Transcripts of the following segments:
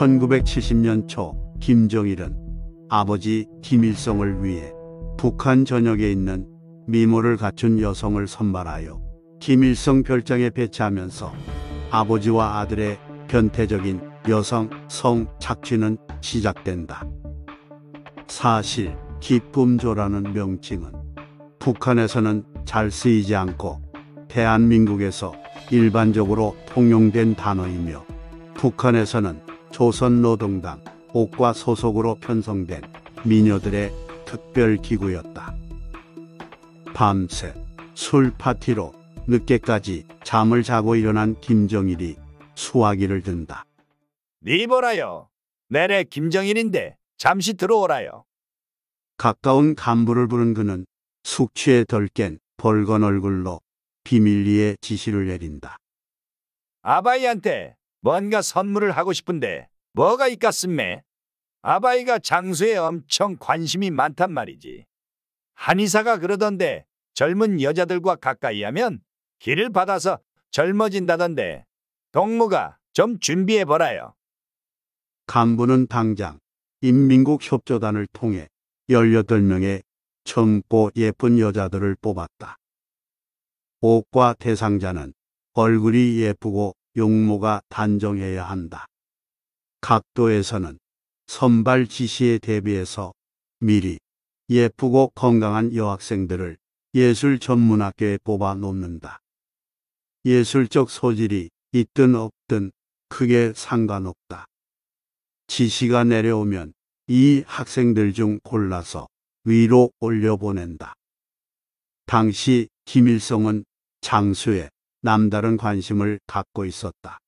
1970년 초 김정일은 아버지 김일성을 위해 북한 전역에 있는 미모를 갖춘 여성을 선발하여 김일성 별장에 배치하면서 아버지와 아들의 변태적인 여성 성 착취는 시작된다. 사실 기쁨조라는 명칭은 북한에서는 잘 쓰이지 않고 대한민국에서 일반적으로 통용된 단어이며 북한에서는 조선노동당 옥과 소속으로 편성된 미녀들의 특별기구였다. 밤새 술 파티로 늦게까지 잠을 자고 일어난 김정일이 수화기를 든다. 리버라요. 내래 김정일인데 잠시 들어오라요. 가까운 간부를 부른 그는 숙취에 덜 깬 벌건 얼굴로 비밀리에 지시를 내린다. 아바이한테 뭔가 선물을 하고 싶은데 뭐가 있겠음매? 아바이가 장수에 엄청 관심이 많단 말이지. 한의사가 그러던데 젊은 여자들과 가까이 하면 길을 받아서 젊어진다던데 동무가 좀 준비해보라요. 간부는 당장 인민국 협조단을 통해 18명의 젊고 예쁜 여자들을 뽑았다. 옥과 대상자는 얼굴이 예쁘고 용모가 단정해야 한다. 각도에서는 선발 지시에 대비해서 미리 예쁘고 건강한 여학생들을 예술 전문학교에 뽑아 놓는다. 예술적 소질이 있든 없든 크게 상관없다. 지시가 내려오면 이 학생들 중 골라서 위로 올려보낸다. 당시 김일성은 장수에 남다른 관심을 갖고 있었다.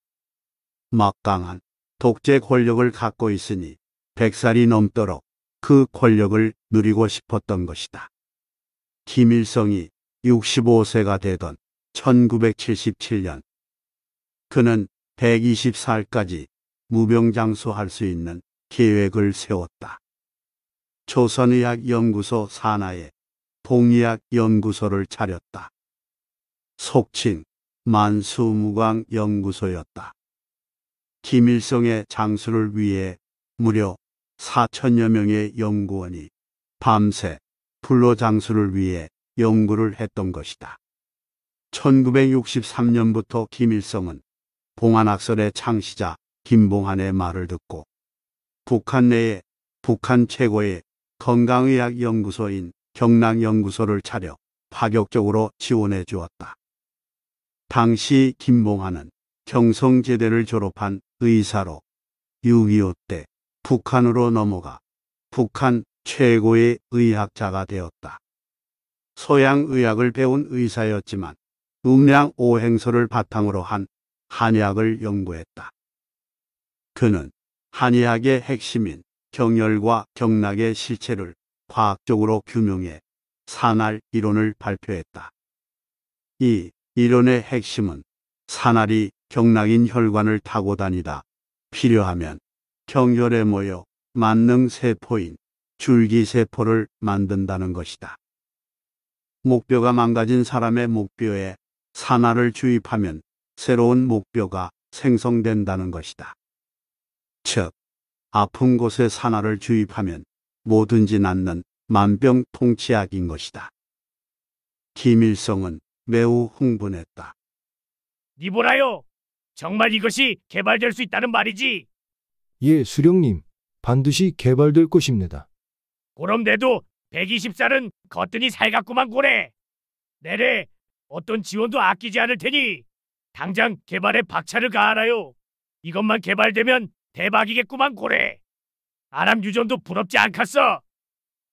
막강한 독재 권력을 갖고 있으니 100살이 넘도록 그 권력을 누리고 싶었던 것이다. 김일성이 65세가 되던 1977년 그는 120살까지 무병장수할 수 있는 계획을 세웠다. 조선의학연구소 산하에 동의학연구소를 차렸다. 속칭 만수무강연구소였다. 김일성의 장수를 위해 무려 4천여 명의 연구원이 밤새 불로 장수를 위해 연구를 했던 것이다. 1963년부터 김일성은 봉안학설의 창시자 김봉한의 말을 듣고 북한 내에 북한 최고의 건강의학 연구소인 경랑연구소를 차려 파격적으로 지원해 주었다. 당시 김봉한은 경성제대를 졸업한 의사로 6.25 때 북한으로 넘어가 북한 최고의 의학자가 되었다. 서양의학을 배운 의사였지만 음량오행설를 바탕으로 한 한의학을 연구했다. 그는 한의학의 핵심인 경열과 경락의 실체를 과학적으로 규명해 산알 이론을 발표했다. 이 이론의 핵심은 산알이 경락인 혈관을 타고 다니다 필요하면 경혈에 모여 만능 세포인 줄기 세포를 만든다는 것이다. 목뼈가 망가진 사람의 목뼈에 산화를 주입하면 새로운 목뼈가 생성된다는 것이다. 즉, 아픈 곳에 산화를 주입하면 뭐든지 낫는 만병통치약인 것이다. 김일성은 매우 흥분했다. 니보라요! 정말 이것이 개발될 수 있다는 말이지. 예, 수령님. 반드시 개발될 것입니다. 그럼 내도 1 2 4는 거뜬히 살갑구만 고래. 내래 어떤 지원도 아끼지 않을 테니 당장 개발에 박차를 가하라요. 이것만 개발되면 대박이겠구만 고래. 아람 유전도 부럽지 않겠어.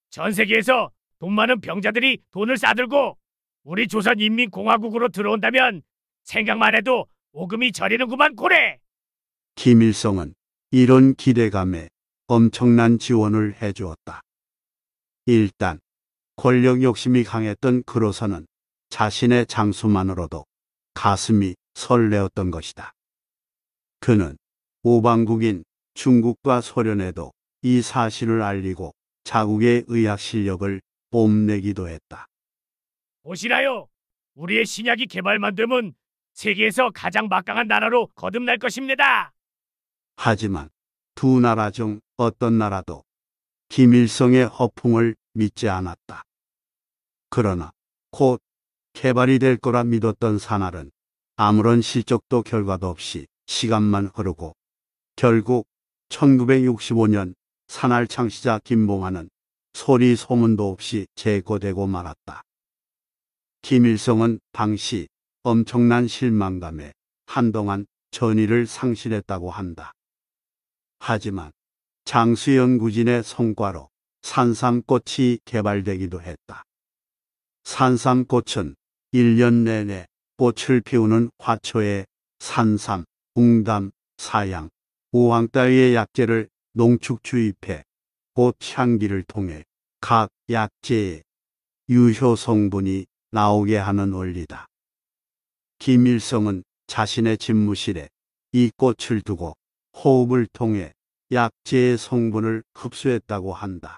전 세계에서 돈 많은 병자들이 돈을 싸들고 우리 조선인민공화국으로 들어온다면 생각만 해도 오금이 저리는구만 고래! 김일성은 이런 기대감에 엄청난 지원을 해주었다. 일단 권력 욕심이 강했던 그로서는 자신의 장수만으로도 가슴이 설레었던 것이다. 그는 오방국인 중국과 소련에도 이 사실을 알리고 자국의 의학 실력을 뽐내기도 했다. 보시라요! 우리의 신약이 개발만 되면 세계에서 가장 막강한 나라로 거듭날 것입니다. 하지만 두 나라 중 어떤 나라도 김일성의 허풍을 믿지 않았다. 그러나 곧 개발이 될 거라 믿었던 산알은 아무런 실적도 결과도 없이 시간만 흐르고 결국 1965년 산알 창시자 김봉환은 소리 소문도 없이 제거되고 말았다. 김일성은 당시 엄청난 실망감에 한동안 전의를 상실했다고 한다. 하지만 장수연구진의 성과로 산삼꽃이 개발되기도 했다. 산삼꽃은 1년 내내 꽃을 피우는 화초에 산삼, 웅담, 사양, 우황 따위의 약재를 농축 주입해 꽃 향기를 통해 각약재에 유효 성분이 나오게 하는 원리다. 김일성은 자신의 집무실에 이 꽃을 두고 호흡을 통해 약재의 성분을 흡수했다고 한다.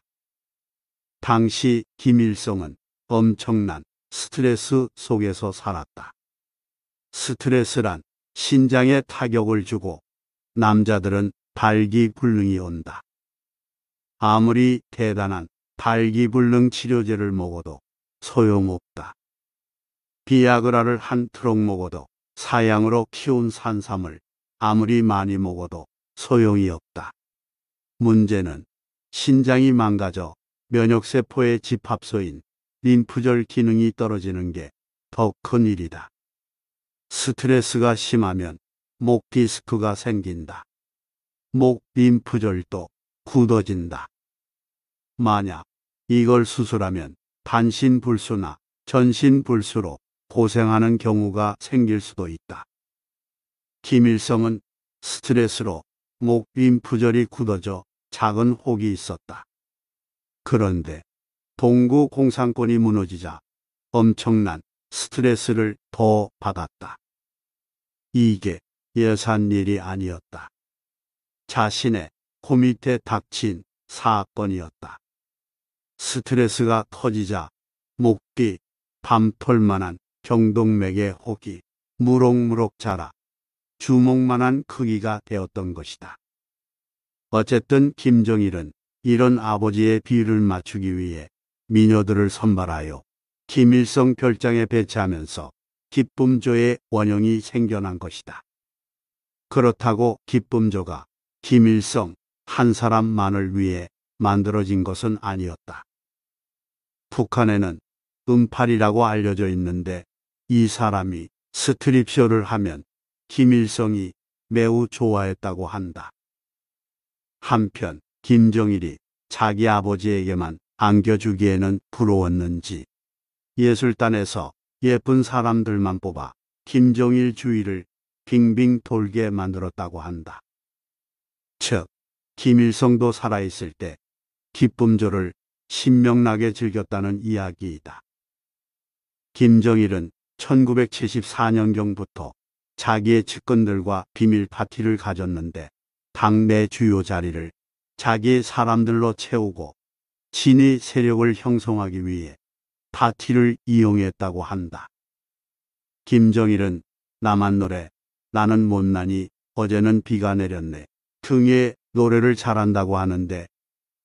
당시 김일성은 엄청난 스트레스 속에서 살았다. 스트레스란 신장에 타격을 주고 남자들은 발기불능이 온다. 아무리 대단한 발기불능 치료제를 먹어도 소용없다. 비아그라를 한 트럭 먹어도 사양으로 키운 산삼을 아무리 많이 먹어도 소용이 없다. 문제는 신장이 망가져 면역세포의 집합소인 림프절 기능이 떨어지는 게 더 큰 일이다. 스트레스가 심하면 목 디스크가 생긴다. 목 림프절도 굳어진다. 만약 이걸 수술하면 반신불수나 전신불수로 고생하는 경우가 생길 수도 있다. 김일성은 스트레스로 목 림프절이 굳어져 작은 혹이 있었다. 그런데 동구 공산권이 무너지자 엄청난 스트레스를 더 받았다. 이게 예산 일이 아니었다. 자신의 코 밑에 닥친 사건이었다. 스트레스가 터지자 목뒤 밤톨만한 경동맥의 혹이 무럭무럭 자라 주먹만한 크기가 되었던 것이다. 어쨌든 김정일은 이런 아버지의 비를 맞추기 위해 미녀들을 선발하여 김일성 별장에 배치하면서 기쁨조의 원형이 생겨난 것이다. 그렇다고 기쁨조가 김일성 한 사람만을 위해 만들어진 것은 아니었다. 북한에는 음팔이라고 알려져 있는데 이 사람이 스트립쇼를 하면 김일성이 매우 좋아했다고 한다. 한편 김정일이 자기 아버지에게만 안겨주기에는 부러웠는지 예술단에서 예쁜 사람들만 뽑아 김정일 주위를 빙빙 돌게 만들었다고 한다. 즉, 김일성도 살아있을 때 기쁨조를 신명나게 즐겼다는 이야기이다. 김정일은 1974년경부터 자기의 측근들과 비밀 파티를 가졌는데 당내 주요 자리를 자기의 사람들로 채우고 친의 세력을 형성하기 위해 파티를 이용했다고 한다. 김정일은 남한 노래, 나는 못나니 어제는 비가 내렸네 등의 노래를 잘한다고 하는데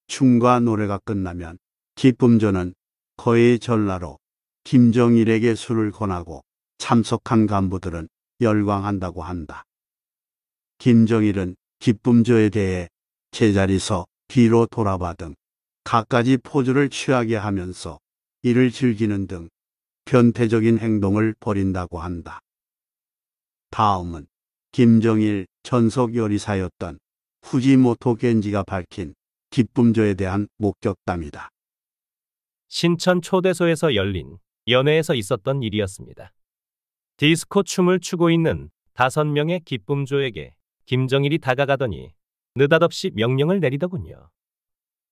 춤과 노래가 끝나면 기쁨전은 거의 전라로 김정일에게 술을 권하고 참석한 간부들은 열광한다고 한다. 김정일은 기쁨조에 대해 제자리서 뒤로 돌아봐 등 갖가지 포즈를 취하게 하면서 이를 즐기는 등 변태적인 행동을 벌인다고 한다. 다음은 김정일 전속 요리사였던 후지모토 겐지가 밝힌 기쁨조에 대한 목격담이다. 신천 초대소에서 열린 연애에서 있었던 일이었습니다. 디스코 춤을 추고 있는 다섯 명의 기쁨조에게 김정일이 다가가더니 느닷없이 명령을 내리더군요.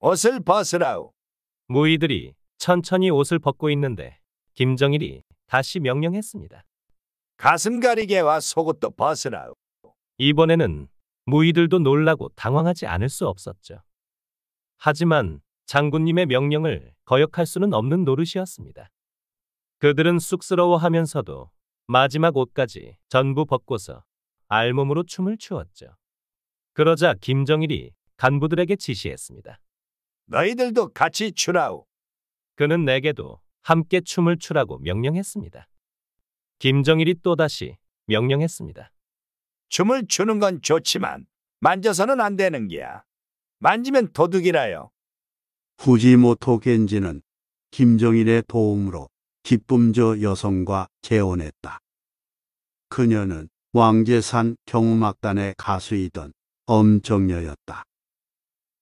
옷을 벗으라우. 무이들이 천천히 옷을 벗고 있는데 김정일이 다시 명령했습니다. 가슴 가리개와 속옷도 벗으라우. 이번에는 무이들도 놀라고 당황하지 않을 수 없었죠. 하지만 장군님의 명령을 거역할 수는 없는 노릇이었습니다. 그들은 쑥스러워하면서도 마지막 옷까지 전부 벗고서 알몸으로 춤을 추었죠. 그러자 김정일이 간부들에게 지시했습니다. 너희들도 같이 추라우. 그는 내게도 함께 춤을 추라고 명령했습니다. 김정일이 또다시 명령했습니다. 춤을 추는 건 좋지만 만져서는 안 되는 게야. 만지면 도둑이라요. 후지모토 겐지는 김정일의 도움으로 기쁨저 여성과 재혼했다. 그녀는 왕제산 경우막단의 가수이던 엄정녀였다.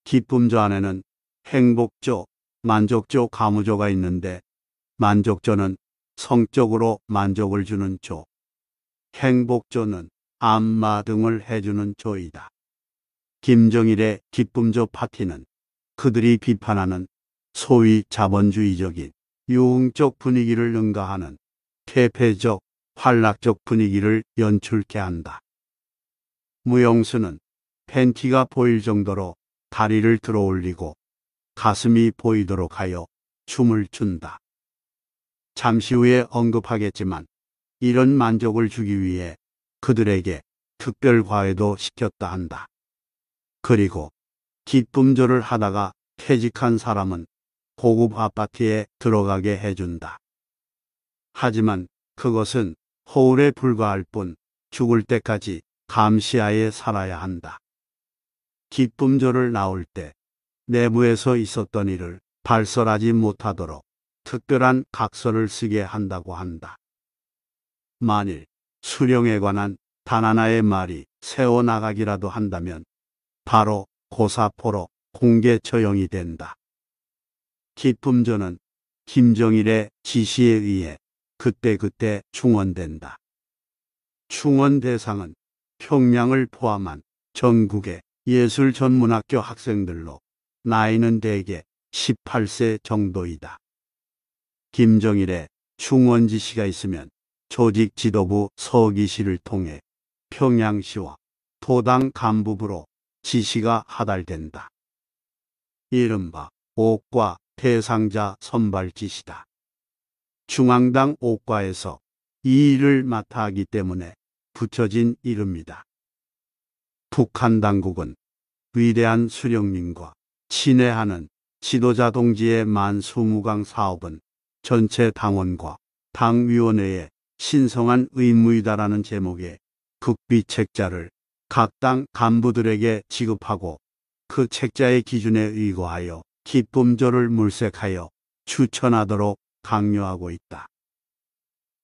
기쁨저 안에는 행복조, 만족조, 가무조가 있는데 만족조는 성적으로 만족을 주는 조, 행복조는 안마 등을 해주는 조이다. 김정일의 기쁨조 파티는 그들이 비판하는 소위 자본주의적인 유흥적 분위기를 능가하는 퇴폐적, 활락적 분위기를 연출케 한다. 무용수는 팬티가 보일 정도로 다리를 들어 올리고 가슴이 보이도록 하여 춤을 춘다. 잠시 후에 언급하겠지만 이런 만족을 주기 위해 그들에게 특별 과외도 시켰다 한다. 그리고 기쁨절을 하다가 퇴직한 사람은 고급 아파트에 들어가게 해준다. 하지만 그것은 허울에 불과할 뿐 죽을 때까지 감시하에 살아야 한다. 기쁨절을 나올 때 내부에서 있었던 일을 발설하지 못하도록 특별한 각서를 쓰게 한다고 한다. 만일 수령에 관한 단 하나의 말이 새어나가기라도 한다면 바로 고사포로 공개 처형이 된다. 기품전은 김정일의 지시에 의해 그때그때 충원된다. 충원 대상은 평양을 포함한 전국의 예술 전문학교 학생들로 나이는 대개 18세 정도이다. 김정일의 충원 지시가 있으면 조직 지도부 서기시를 통해 평양시와 도당 간부부로 지시가 하달된다. 이른바 옥과 대상자 선발 지시다. 중앙당 옥과에서 이 일을 맡아 하기 때문에 붙여진 이름이다. 북한 당국은 위대한 수령님과 친애하는 지도자 동지의 만수무강 사업은 전체 당원과 당위원회의 신성한 의무이다라는 제목의 국비 책자를 각 당 간부들에게 지급하고 그 책자의 기준에 의거하여 기쁨절을 물색하여 추천하도록 강요하고 있다.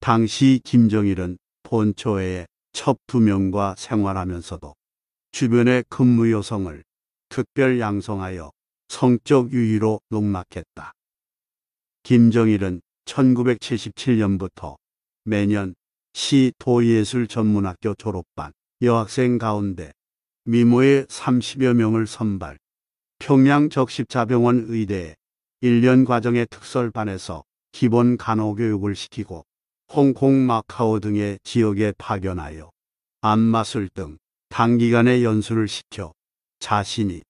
당시 김정일은 본초회의 첫 부명과 생활하면서도 주변의 근무 여성을 특별 양성하여 성적 유의로 농락했다. 김정일은 1977년부터 매년 시 도예술 전문학교 졸업반 여학생 가운데 미모의 30여 명을 선발 평양 적십자병원 의대 1년 과정의 특설반에서 기본 간호교육을 시키고 홍콩 마카오 등의 지역에 파견하여 안마술 등 단기간의 연수를 시켜 자신이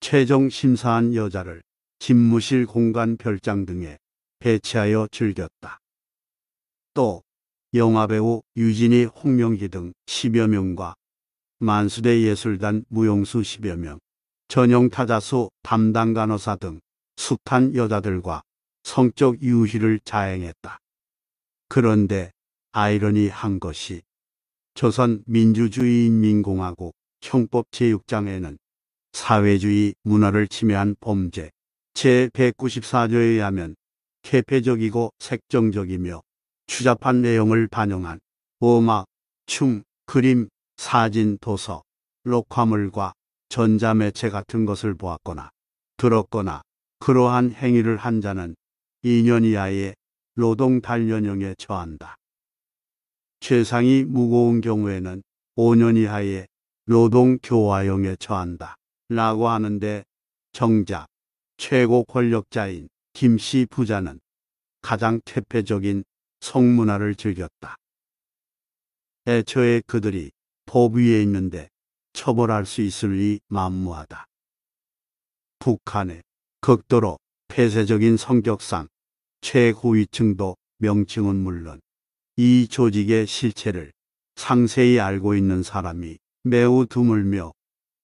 최종 심사한 여자를 집무실 공간 별장 등에 배치하여 즐겼다. 또 영화배우 유진이 홍명기 등 10여 명과 만수대 예술단 무용수 10여 명, 전용 타자수 담당 간호사 등 숱한 여자들과 성적 유희를 자행했다. 그런데 아이러니한 것이 조선 민주주의인민공화국 형법 제6장에는 사회주의 문화를 침해한 범죄 제194조에 의하면 개폐적이고 색정적이며 추잡한 내용을 반영한 오마, 춤, 그림, 사진, 도서, 녹화물과 전자매체 같은 것을 보았거나 들었거나 그러한 행위를 한 자는 2년 이하의 노동 단련형에 처한다. 최상이 무거운 경우에는 5년 이하의 노동 교화형에 처한다. 라고 하는데 정작 최고 권력자인 김씨 부자는 가장 퇴폐적인 성문화를 즐겼다. 애초에 그들이 법 위에 있는데 처벌할 수 있을리 만무하다. 북한의 극도로 폐쇄적인 성격상 최고위층도 명칭은 물론 이 조직의 실체를 상세히 알고 있는 사람이 매우 드물며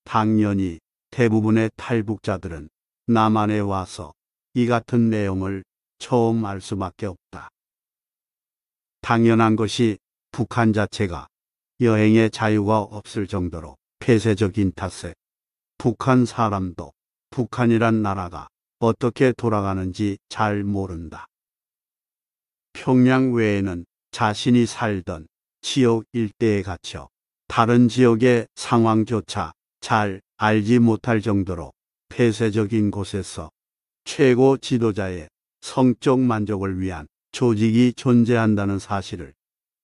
당연히 대부분의 탈북자들은 남한에 와서 이 같은 내용을 처음 알 수밖에 없다. 당연한 것이 북한 자체가 여행의 자유가 없을 정도로 폐쇄적인 탓에 북한 사람도 북한이란 나라가 어떻게 돌아가는지 잘 모른다. 평양 외에는 자신이 살던 지역 일대에 갇혀 다른 지역의 상황조차 잘 알지 못할 정도로 폐쇄적인 곳에서 최고 지도자의 성적 만족을 위한 조직이 존재한다는 사실을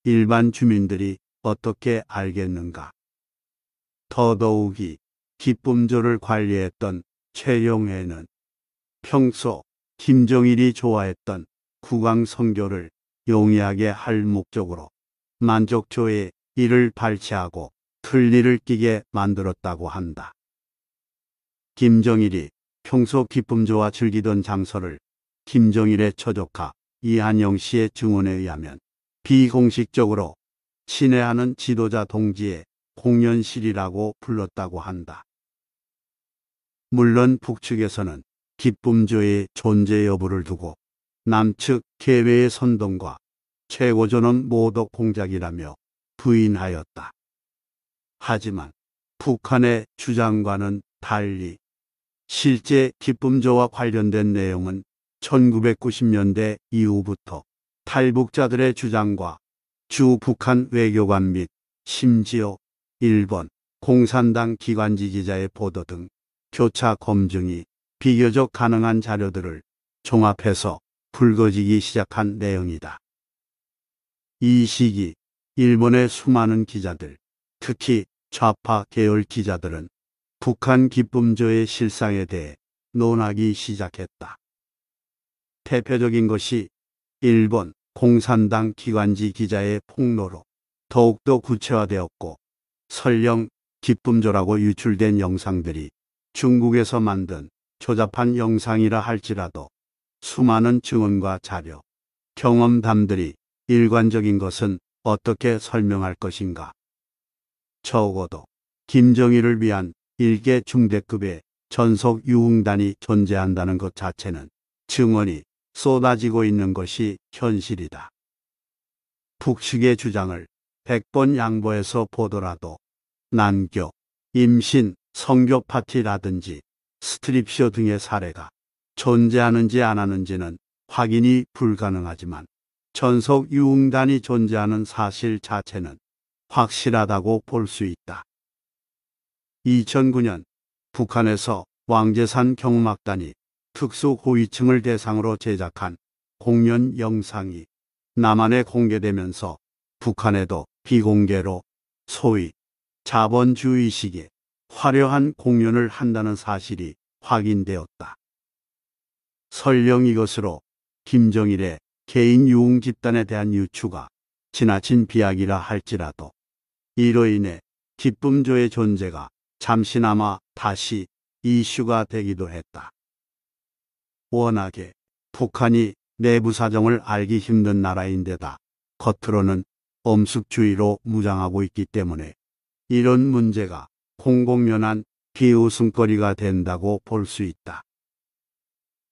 일반 주민들이 어떻게 알겠는가. 더더욱이 기쁨조를 관리했던 최용회는 평소 김정일이 좋아했던 국왕 선교를 용이하게 할 목적으로 만족조의 이를 발치하고 틀니를 끼게 만들었다고 한다. 김정일이 평소 기쁨조와 즐기던 장소를 김정일의 처조카 이한영 씨의 증언에 의하면 비공식적으로 친애하는 지도자 동지의 공연실이라고 불렀다고 한다. 물론 북측에서는 기쁨조의 존재 여부를 두고 남측 개회의 선동과 최고조는 모독 공작이라며 부인하였다. 하지만 북한의 주장과는 달리 실제 기쁨조와 관련된 내용은 1990년대 이후부터 탈북자들의 주장과 주 북한 외교관 및 심지어 일본, 공산당 기관지 기자의 보도 등 교차 검증이 비교적 가능한 자료들을 종합해서 불거지기 시작한 내용이다. 이 시기 일본의 수많은 기자들, 특히 좌파 계열 기자들은 북한 기쁨조의 실상에 대해 논하기 시작했다. 대표적인 것이 일본 공산당 기관지 기자의 폭로로 더욱더 구체화되었고 설령 기쁨조라고 유출된 영상들이 중국에서 만든 조잡한 영상이라 할지라도 수많은 증언과 자료, 경험담들이 일관적인 것은 어떻게 설명할 것인가. 적어도 김정일을 위한 일개 중대급의 전속 유흥단이 존재한다는 것 자체는 증언이 쏟아지고 있는 것이 현실이다. 북측의 주장을 100번 양보해서 보더라도 난교, 임신, 성교 파티라든지 스트립쇼 등의 사례가 존재하는지 안 하는지는 확인이 불가능하지만 전속 유흥단이 존재하는 사실 자체는 확실하다고 볼 수 있다. 2009년 북한에서 왕재산 경막단이 특수 고위층을 대상으로 제작한 공연 영상이 남한에 공개되면서 북한에도 비공개로 소위 자본주의식의 화려한 공연을 한다는 사실이 확인되었다. 설령 이것으로 김정일의 개인 유흥 집단에 대한 유추가 지나친 비약이라 할지라도 이로 인해 기쁨조의 존재가 잠시나마 다시 이슈가 되기도 했다. 워낙에 북한이 내부 사정을 알기 힘든 나라인데다 겉으로는 엄숙주의로 무장하고 있기 때문에 이런 문제가 공공연한 비웃음거리가 된다고 볼 수 있다.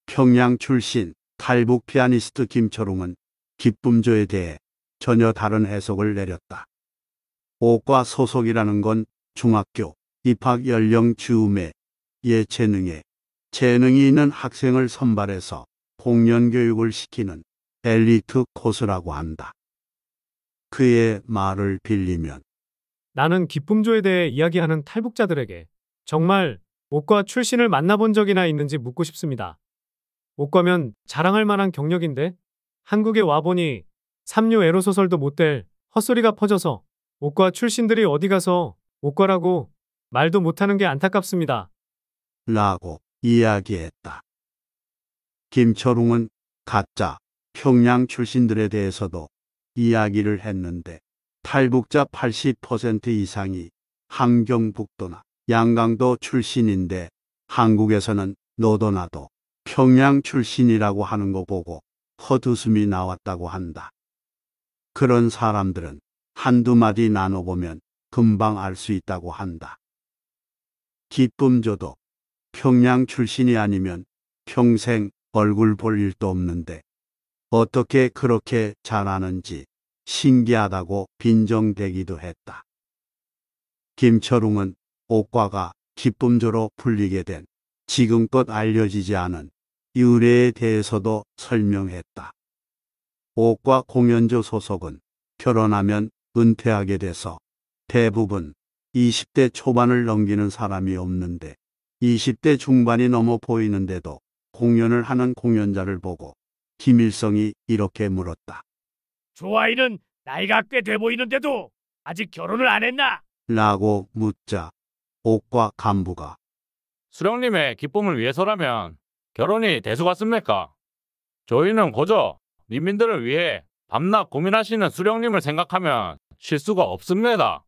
평양 출신 탈북 피아니스트 김철웅은 기쁨조에 대해 전혀 다른 해석을 내렸다. 옷과 소속이라는 건 중학교 입학 연령 즈음에 예체능에 재능이 있는 학생을 선발해서 공연교육을 시키는 엘리트 코스라고 한다. 그의 말을 빌리면 나는 기쁨조에 대해 이야기하는 탈북자들에게 정말 옷과 출신을 만나본 적이나 있는지 묻고 싶습니다. 옷과면 자랑할 만한 경력인데 한국에 와보니 삼류 에로 소설도 못될 헛소리가 퍼져서 옷과 출신들이 어디 가서 옷과라고 말도 못하는 게 안타깝습니다. 라고 이야기했다. 김철웅은 가짜 평양 출신들에 대해서도 이야기를 했는데 탈북자 80% 이상이 함경북도나 양강도 출신인데 한국에서는 너도나도 평양 출신이라고 하는 거 보고 헛웃음이 나왔다고 한다. 그런 사람들은 한두 마디 나눠보면 금방 알 수 있다고 한다. 기쁨조도 평양 출신이 아니면 평생 얼굴 볼 일도 없는데 어떻게 그렇게 잘하는지 신기하다고 빈정대기도 했다. 김철웅은 옥과가 기쁨조로 불리게 된 지금껏 알려지지 않은 유래에 대해서도 설명했다. 옥과 공연조 소속은 결혼하면 은퇴하게 돼서 대부분 20대 초반을 넘기는 사람이 없는데 20대 중반이 넘어 보이는데도 공연을 하는 공연자를 보고 김일성이 이렇게 물었다. 조아이는 나이가 꽤 돼 보이는데도 아직 결혼을 안 했나? 라고 묻자 옥과 간부가 수령님의 기쁨을 위해서라면 결혼이 대수 같습니까? 저희는 고저 님민들을 위해 밤낮 고민하시는 수령님을 생각하면 실수가 없습니다.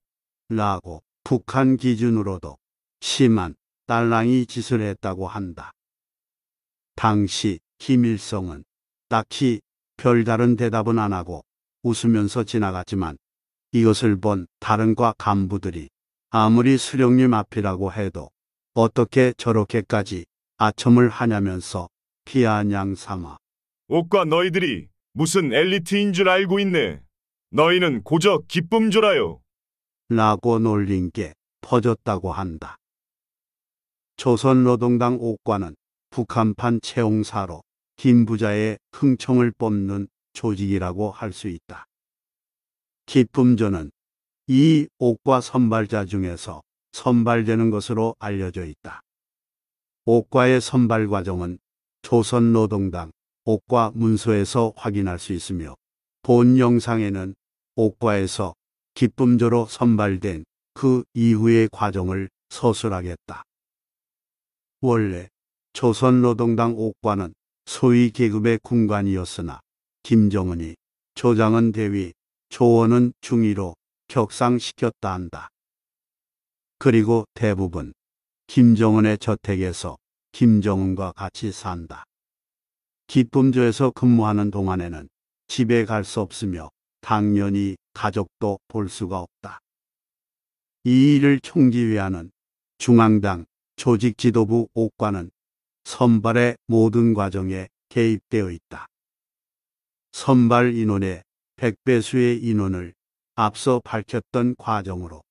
라고 북한 기준으로도 심한 딸랑이 짓을 했다고 한다. 당시 김일성은 딱히 별다른 대답은 안 하고 웃으면서 지나갔지만 이것을 본 다른 과 간부들이 아무리 수령님 앞이라고 해도 어떻게 저렇게까지 아첨을 하냐면서 피아냥 삼아. 옷과 너희들이 무슨 엘리트인 줄 알고 있네. 너희는 고저 기쁨줄아요 라고 놀린 게 퍼졌다고 한다. 조선노동당 옥과는 북한판 채용사로 긴 부자의 흥청을 뽑는 조직이라고 할 수 있다. 기품전은 이 옥과 선발자 중에서 선발되는 것으로 알려져 있다. 옥과의 선발 과정은 조선노동당 옥과 문서에서 확인할 수 있으며 본 영상에는 옥과에서 기쁨조로 선발된 그 이후의 과정을 서술하겠다. 원래 조선노동당 옥과는 소위 계급의 군관이었으나 김정은이 조장은 대위, 조원은 중위로 격상시켰다 한다. 그리고 대부분 김정은의 저택에서 김정은과 같이 산다. 기쁨조에서 근무하는 동안에는 집에 갈 수 없으며 당연히 가족도 볼 수가 없다. 이 일을 총지휘하는 중앙당 조직지도부 옥관은 선발의 모든 과정에 개입되어 있다. 선발 인원의 100배수의 인원을 앞서 밝혔던 과정으로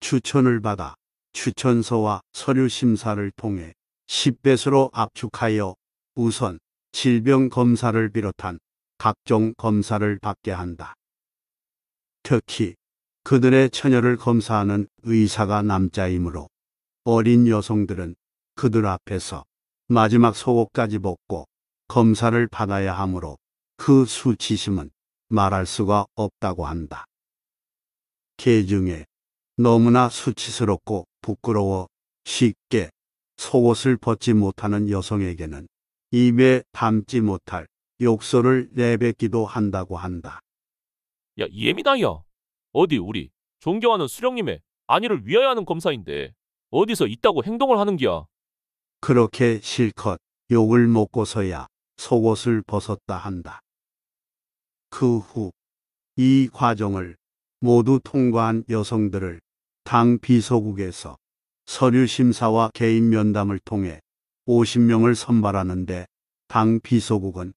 추천을 받아 추천서와 서류 심사를 통해 10배수로 압축하여 우선 질병 검사를 비롯한 각종 검사를 받게 한다. 특히 그들의 처녀를 검사하는 의사가 남자이므로 어린 여성들은 그들 앞에서 마지막 속옷까지 벗고 검사를 받아야 하므로 그 수치심은 말할 수가 없다고 한다. 개 중에 너무나 수치스럽고 부끄러워 쉽게 속옷을 벗지 못하는 여성에게는 입에 담지 못할 욕설을 내뱉기도 한다고 한다. 야, 예민하여. 어디 우리 존경하는 수령님의 안위를 위하여 하는 검사인데 어디서 있다고 행동을 하는기야. 그렇게 실컷 욕을 먹고서야 속옷을 벗었다 한다. 그 후 이 과정을 모두 통과한 여성들을 당 비서국에서 서류 심사와 개인 면담을 통해 50명을 선발하는데 당 비서국은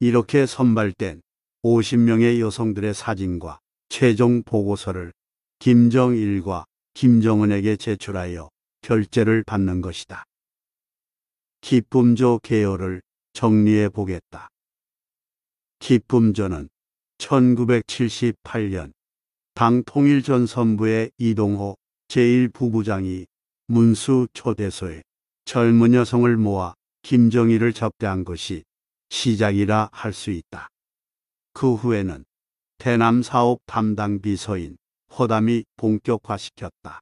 이렇게 선발된 50명의 여성들의 사진과 최종 보고서를 김정일과 김정은에게 제출하여 결재를 받는 것이다. 기쁨조 개요를 정리해 보겠다. 기쁨조는 1978년 당 통일전 선부의 이동호 제1부부장이 문수 초대소에 젊은 여성을 모아 김정일을 접대한 것이 시작이라 할 수 있다. 그 후에는 대남 사업 담당 비서인 호담이 본격화시켰다.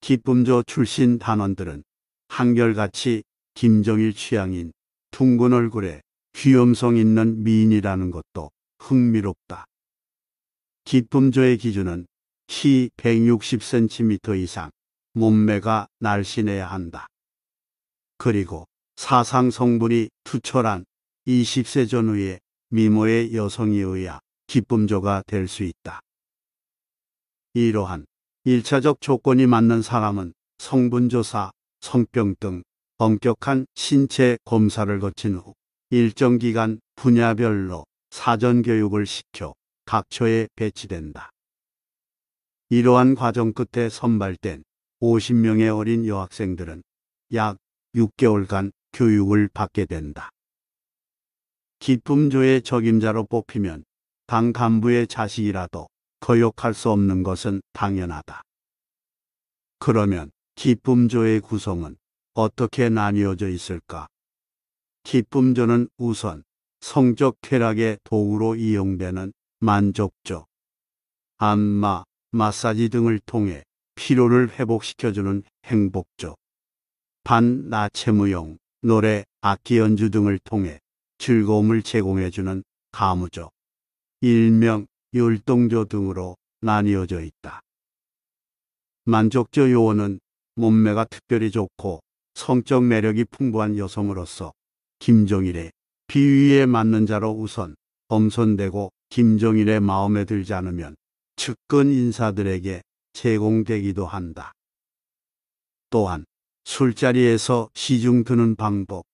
기쁨조 출신 단원들은 한결같이 김정일 취향인 둥근 얼굴에 귀염성 있는 미인이라는 것도 흥미롭다. 기쁨조의 기준은 키 160cm 이상, 몸매가 날씬해야 한다. 그리고 사상 성분이 투철한 20세 전후의 미모의 여성이어야 기쁨조가 될 수 있다. 이러한 1차적 조건이 맞는 사람은 성분조사, 성병 등 엄격한 신체 검사를 거친 후 일정 기간 분야별로 사전 교육을 시켜 각처에 배치된다. 이러한 과정 끝에 선발된 50명의 어린 여학생들은 약 6개월간 교육을 받게 된다. 기품조의 적임자로 뽑히면 당 간부의 자식이라도 거역할 수 없는 것은 당연하다. 그러면 기품조의 구성은 어떻게 나뉘어져 있을까? 기쁨조는 우선 성적 쾌락의 도구로 이용되는 만족조, 안마, 마사지 등을 통해 피로를 회복시켜주는 행복조, 반나체무용, 노래, 악기 연주 등을 통해 즐거움을 제공해주는 가무조, 일명 율동조 등으로 나뉘어져 있다. 만족조 요원은 몸매가 특별히 좋고 성적 매력이 풍부한 여성으로서 김종일의 비위에 맞는 자로 우선 엄선되고 김종일의 마음에 들지 않으면 측근 인사들에게 제공되기도 한다. 또한 술자리에서 시중 드는 방법,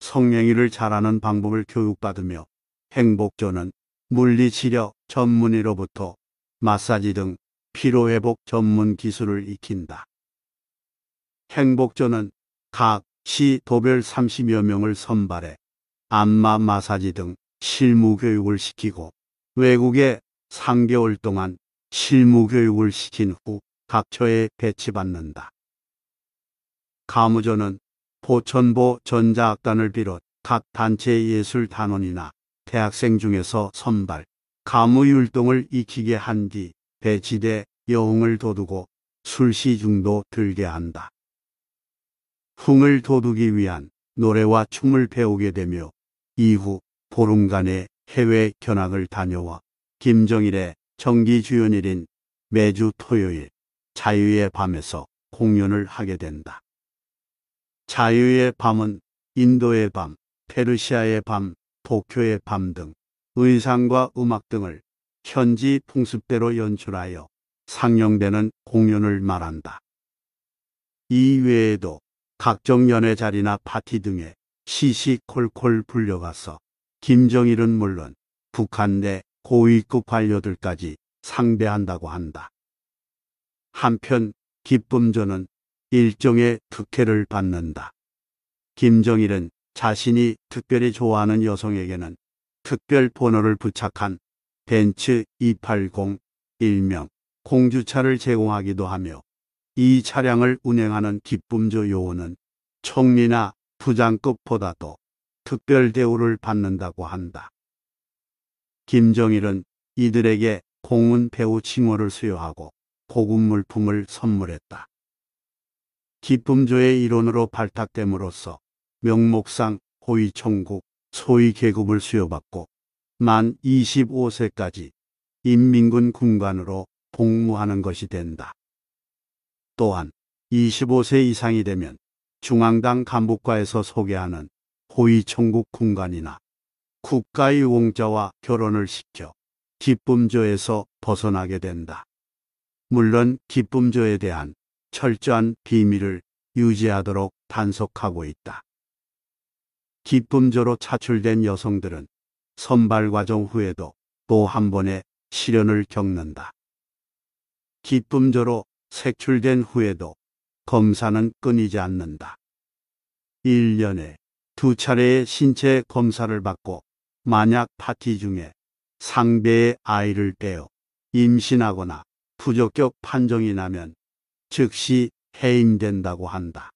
성행위를 잘하는 방법을 교육받으며 행복조는 물리치료 전문의로부터 마사지 등 피로회복 전문 기술을 익힌다. 행복조는 각시 도별 30여 명을 선발해 안마 마사지 등 실무 교육을 시키고 외국에 3개월 동안 실무 교육을 시킨 후 각처에 배치받는다. 가무조는 포천보 전자악단을 비롯 각 단체 예술 단원이나 대학생 중에서 선발, 가무율동을 익히게 한 뒤 배치돼 여흥을 돋우고 술시 중도 들게 한다. 흥을 돋우기 위한 노래와 춤을 배우게 되며 이후 보름간의 해외 견학을 다녀와 김정일의 정기 주연일인 매주 토요일 자유의 밤에서 공연을 하게 된다. 자유의 밤은 인도의 밤, 페르시아의 밤, 도쿄의 밤 등 의상과 음악 등을 현지 풍습대로 연출하여 상영되는 공연을 말한다. 이 외에도 각종 연회 자리나 파티 등에 시시콜콜 불려가서 김정일은 물론 북한 내 고위급 관료들까지 상대한다고 한다. 한편 기쁨조는 일종의 특혜를 받는다. 김정일은 자신이 특별히 좋아하는 여성에게는 특별 번호를 부착한 벤츠 280 일명 공주차를 제공하기도 하며 이 차량을 운행하는 기쁨조 요원은 총리나 부장급보다도 특별 대우를 받는다고 한다. 김정일은 이들에게 공은 배우 칭호를 수여하고 고급 물품을 선물했다. 기쁨조의 일원으로 발탁됨으로써 명목상 호위총국 소위 계급을 수여받고 만 25세까지 인민군 군관으로 복무하는 것이 된다. 또한 25세 이상이 되면 중앙당 간부과에서 소개하는 호위총국 군관이나 국가의 용자와 결혼을 시켜 기쁨조에서 벗어나게 된다. 물론 기쁨조에 대한 철저한 비밀을 유지하도록 단속하고 있다. 기쁨조로 차출된 여성들은 선발 과정 후에도 또 한 번의 시련을 겪는다. 기쁨조로 색출된 후에도 검사는 끊이지 않는다. 1년에 두 차례의 신체 검사를 받고 만약 파티 중에 상대의 아이를 빼어 임신하거나 부적격 판정이 나면 즉시 해임된다고 한다.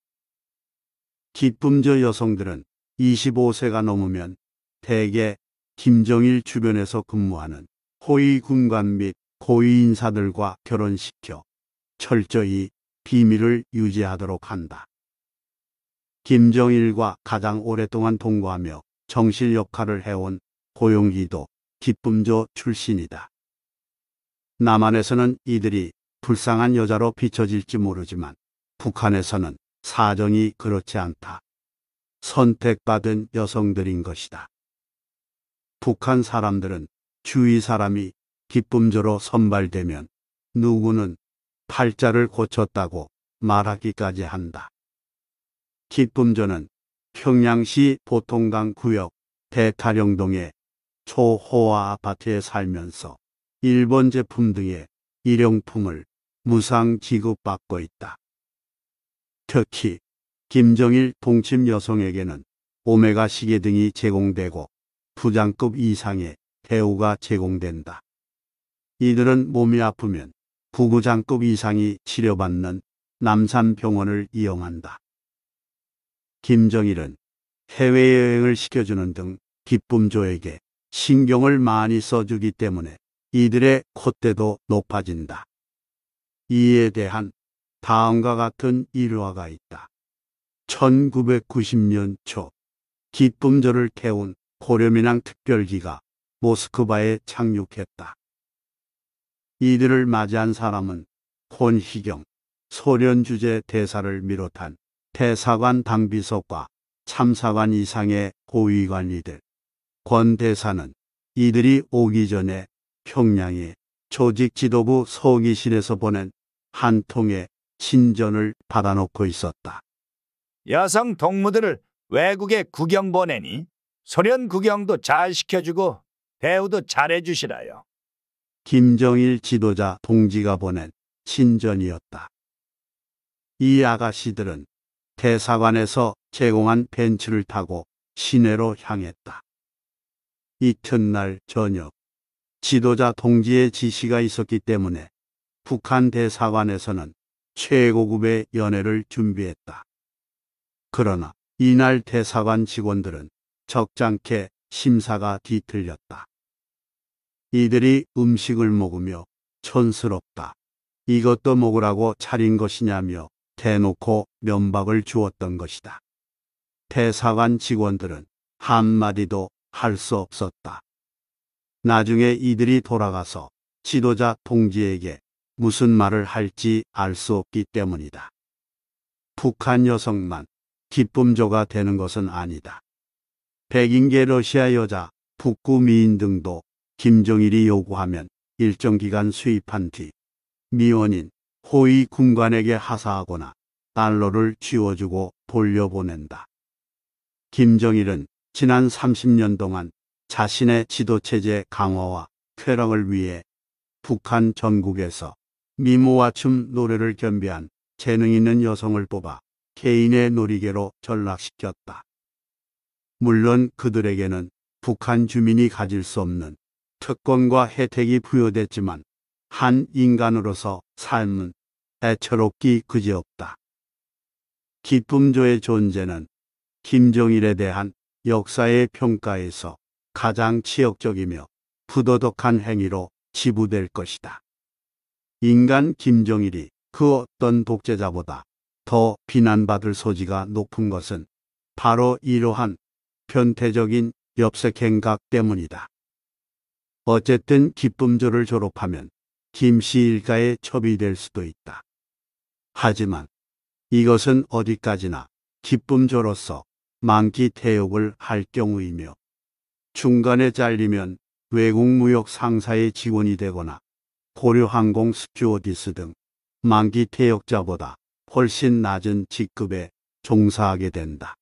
기쁨저 여성들은 25세가 넘으면 대개 김정일 주변에서 근무하는 호위 군관 및 고위 인사들과 결혼시켜 철저히 비밀을 유지하도록 한다. 김정일과 가장 오랫동안 동거하며 정실 역할을 해온 고용기도 기쁨조 출신이다. 남한에서는 이들이 불쌍한 여자로 비춰질지 모르지만 북한에서는 사정이 그렇지 않다. 선택받은 여성들인 것이다. 북한 사람들은 주위 사람이 기쁨조로 선발되면 누구는 팔자를 고쳤다고 말하기까지 한다. 기쁨전은 평양시 보통강 구역 대타령동의 초호화 아파트에 살면서 일본 제품 등의 일용품을 무상 지급받고 있다. 특히 김정일 동침 여성에게는 오메가 시계 등이 제공되고 부장급 이상의 대우가 제공된다. 이들은 몸이 아프면 부구장급 이상이 치료받는 남산병원을 이용한다. 김정일은 해외여행을 시켜주는 등 기쁨조에게 신경을 많이 써주기 때문에 이들의 콧대도 높아진다. 이에 대한 다음과 같은 일화가 있다. 1990년 초 기쁨조를 태운 고려민항 특별기가 모스크바에 착륙했다. 이들을 맞이한 사람은 혼희경, 소련 주재 대사를 비롯한 대사관 당비석과 참사관 이상의 고위관이들. 권 대사는 이들이 오기 전에 평양의 조직 지도부 서기실에서 보낸 한 통의 신전을 받아놓고 있었다. 여성 동무들을 외국에 구경 보내니 소련 구경도 잘 시켜주고 대우도 잘해주시라요. 김정일 지도자 동지가 보낸 친전이었다이 아가씨들은 대사관에서 제공한 벤츠를 타고 시내로 향했다. 이튿날 저녁, 지도자 동지의 지시가 있었기 때문에 북한 대사관에서는 최고급의 연회를 준비했다. 그러나 이날 대사관 직원들은 적잖게 심사가 뒤틀렸다. 이들이 음식을 먹으며 촌스럽다. 이것도 먹으라고 차린 것이냐며 대놓고 면박을 주었던 것이다. 대사관 직원들은 한마디도 할 수 없었다. 나중에 이들이 돌아가서 지도자 동지에게 무슨 말을 할지 알 수 없기 때문이다. 북한 여성만 기쁨조가 되는 것은 아니다. 백인계 러시아 여자, 북구 미인 등도 김정일이 요구하면 일정 기간 수입한 뒤 미원인 호위 군관에게 하사하거나 달러를 쥐워주고 돌려보낸다. 김정일은 지난 30년 동안 자신의 지도체제 강화와 쾌락을 위해 북한 전국에서 미모와 춤 노래를 겸비한 재능 있는 여성을 뽑아 개인의 놀이개로 전락시켰다. 물론 그들에게는 북한 주민이 가질 수 없는 특권과 혜택이 부여됐지만 한 인간으로서 삶은 애처롭기 그지없다. 기쁨조의 존재는 김정일에 대한 역사의 평가에서 가장 치욕적이며 부도덕한 행위로 지부될 것이다. 인간 김정일이 그 어떤 독재자보다 더 비난받을 소지가 높은 것은 바로 이러한 변태적인 엽색행각 때문이다. 어쨌든 기쁨조를 졸업하면 김씨 일가에 첩이될 수도 있다. 하지만 이것은 어디까지나 기쁨조로서 만기 태욕을 할 경우이며 중간에 잘리면 외국 무역 상사의 직원이 되거나 고려항공 스튜어디스 등 만기 태역자보다 훨씬 낮은 직급에 종사하게 된다.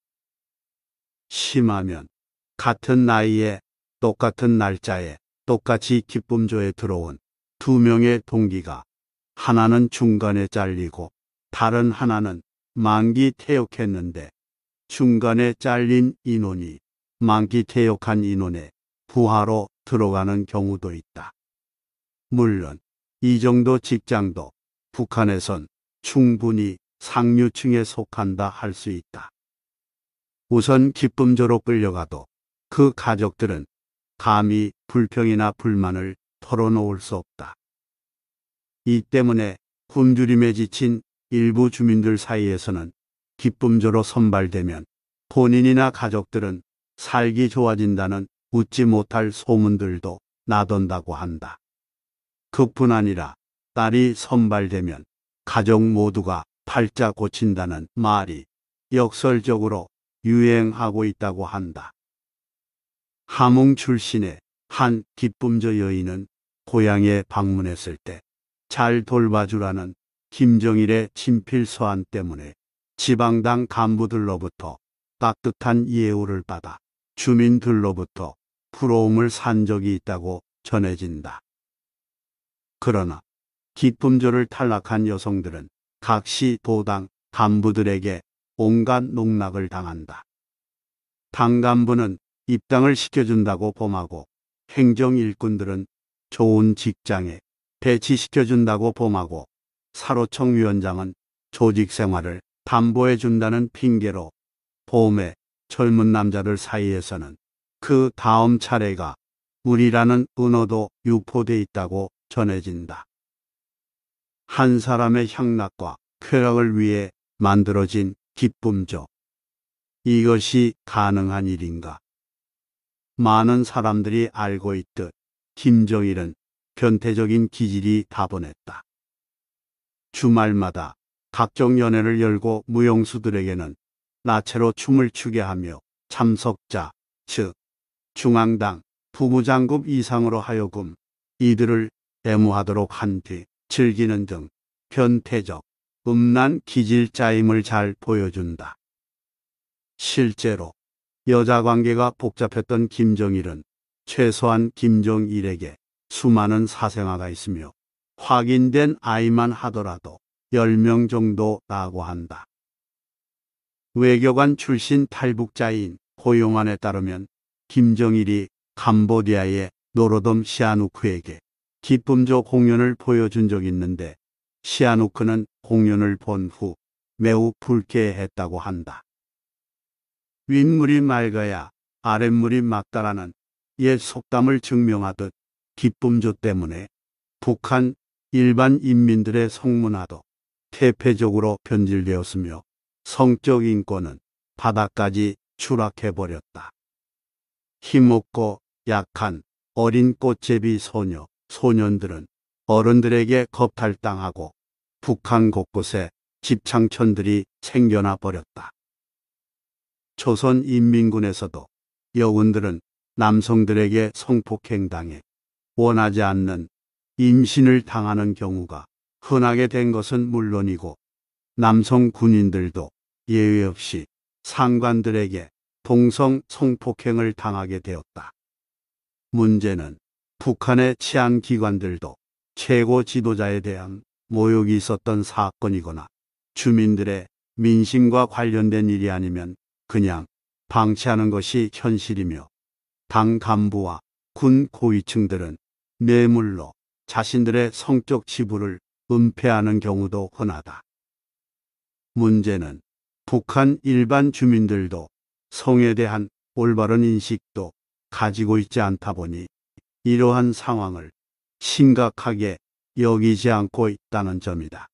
심하면 같은 나이에 똑같은 날짜에 똑같이 기쁨조에 들어온 두 명의 동기가 하나는 중간에 잘리고 다른 하나는 만기 퇴역했는데 중간에 잘린 인원이 만기 퇴역한 인원에 부하로 들어가는 경우도 있다. 물론 이 정도 직장도 북한에선 충분히 상류층에 속한다 할 수 있다. 우선 기쁨조로 끌려가도 그 가족들은 감히 불평이나 불만을 털어놓을 수 없다. 이 때문에 굶주림에 지친 일부 주민들 사이에서는 기쁨조로 선발되면 본인이나 가족들은 살기 좋아진다는 웃지 못할 소문들도 나돈다고 한다. 그뿐 아니라 딸이 선발되면 가족 모두가 팔자 고친다는 말이 역설적으로 유행하고 있다고 한다. 함흥 출신의 한 기쁨저 여인은 고향에 방문했을 때 잘 돌봐주라는 김정일의 친필 소한 때문에 지방당 간부들로부터 따뜻한 예우를 받아 주민들로부터 부러움을 산 적이 있다고 전해진다. 그러나 기쁨조를 탈락한 여성들은 각시 도당 간부들에게 온갖 농락을 당한다. 당 간부는 입당을 시켜준다고 범하고 행정 일꾼들은 좋은 직장에 배치시켜준다고 범하고 사로청 위원장은 조직 생활을 담보해 준다는 핑계로 봄에 젊은 남자들 사이에서는 그 다음 차례가 우리라는 은어도 유포돼 있다고 전해진다. 한 사람의 향락과 쾌락을 위해 만들어진 기쁨조 이것이 가능한 일인가? 많은 사람들이 알고 있듯 김정일은 변태적인 기질이 다분했다. 주말마다 각종 연회를 열고 무용수들에게는 나체로 춤을 추게 하며 참석자, 즉 중앙당 부부장급 이상으로 하여금 이들을 대모하도록 한 뒤 즐기는 등 변태적, 음란 기질자임을 잘 보여준다. 실제로 여자 관계가 복잡했던 김정일은 최소한 김정일에게 수많은 사생아가 있으며 확인된 아이만 하더라도 10명 정도라고 한다. 외교관 출신 탈북자인 고용안에 따르면 김정일이 캄보디아의 노로돔 시아누크에게 기쁨조 공연을 보여준 적이 있는데 시아누크는 공연을 본 후 매우 불쾌했다고 한다. 윗물이 맑아야 아랫물이 맑다라는 옛 속담을 증명하듯 기쁨조 때문에 북한 일반 인민들의 성문화도 퇴폐적으로 변질되었으며 성적 인권은 바닥까지 추락해버렸다. 힘없고 약한 어린 꽃제비 소녀, 소년들은 어른들에게 겁탈당하고 북한 곳곳에 집창천들이 생겨나 버렸다. 조선인민군에서도 여군들은 남성들에게 성폭행당해 원하지 않는 임신을 당하는 경우가 흔하게 된 것은 물론이고 남성 군인들도 예외 없이 상관들에게 동성 성폭행을 당하게 되었다. 문제는 북한의 치안기관들도 최고 지도자에 대한 모욕이 있었던 사건이거나 주민들의 민심과 관련된 일이 아니면 그냥 방치하는 것이 현실이며 당 간부와 군 고위층들은 뇌물로 자신들의 성적 지부를 은폐하는 경우도 흔하다. 문제는 북한 일반 주민들도 성에 대한 올바른 인식도 가지고 있지 않다 보니 이러한 상황을 심각하게 여기지 않고 있다는 점이다.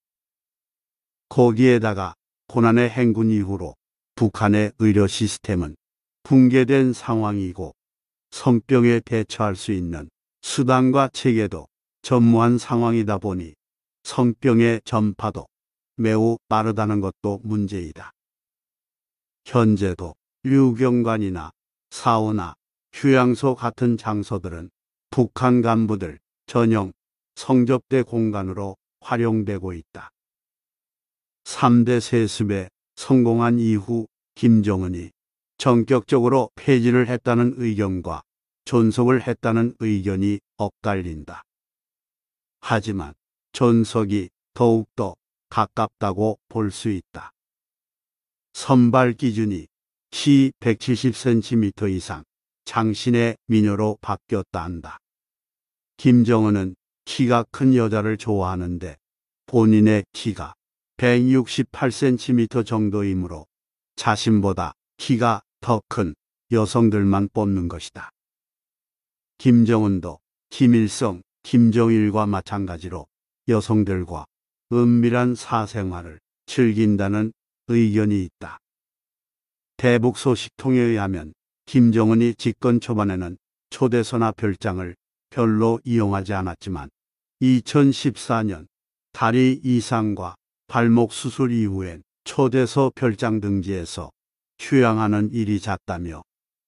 거기에다가 고난의 행군 이후로 북한의 의료 시스템은 붕괴된 상황이고 성병에 대처할 수 있는 수단과 체계도 전무한 상황이다 보니 성병의 전파도 매우 빠르다는 것도 문제이다. 현재도 유경관이나 사우나, 휴양소 같은 장소들은 북한 간부들 전용 성접대 공간으로 활용되고 있다. 3대 세습의 성공한 이후 김정은이 전격적으로 폐지를 했다는 의견과 존속을 했다는 의견이 엇갈린다. 하지만 존속이 더욱더 가깝다고 볼 수 있다. 선발 기준이 시 170cm 이상 장신의 미녀로 바뀌었다 한다. 김정은은 키가 큰 여자를 좋아하는데 본인의 키가 168cm 정도이므로 자신보다 키가 더 큰 여성들만 뽑는 것이다. 김정은도 김일성, 김정일과 마찬가지로 여성들과 은밀한 사생활을 즐긴다는 의견이 있다. 대북 소식통에 의하면 김정은이 집권 초반에는 초대서나 별장을 별로 이용하지 않았지만 2014년 다리 이상과 발목 수술 이후엔 초대서 별장 등지에서 휴양하는 일이 잦다며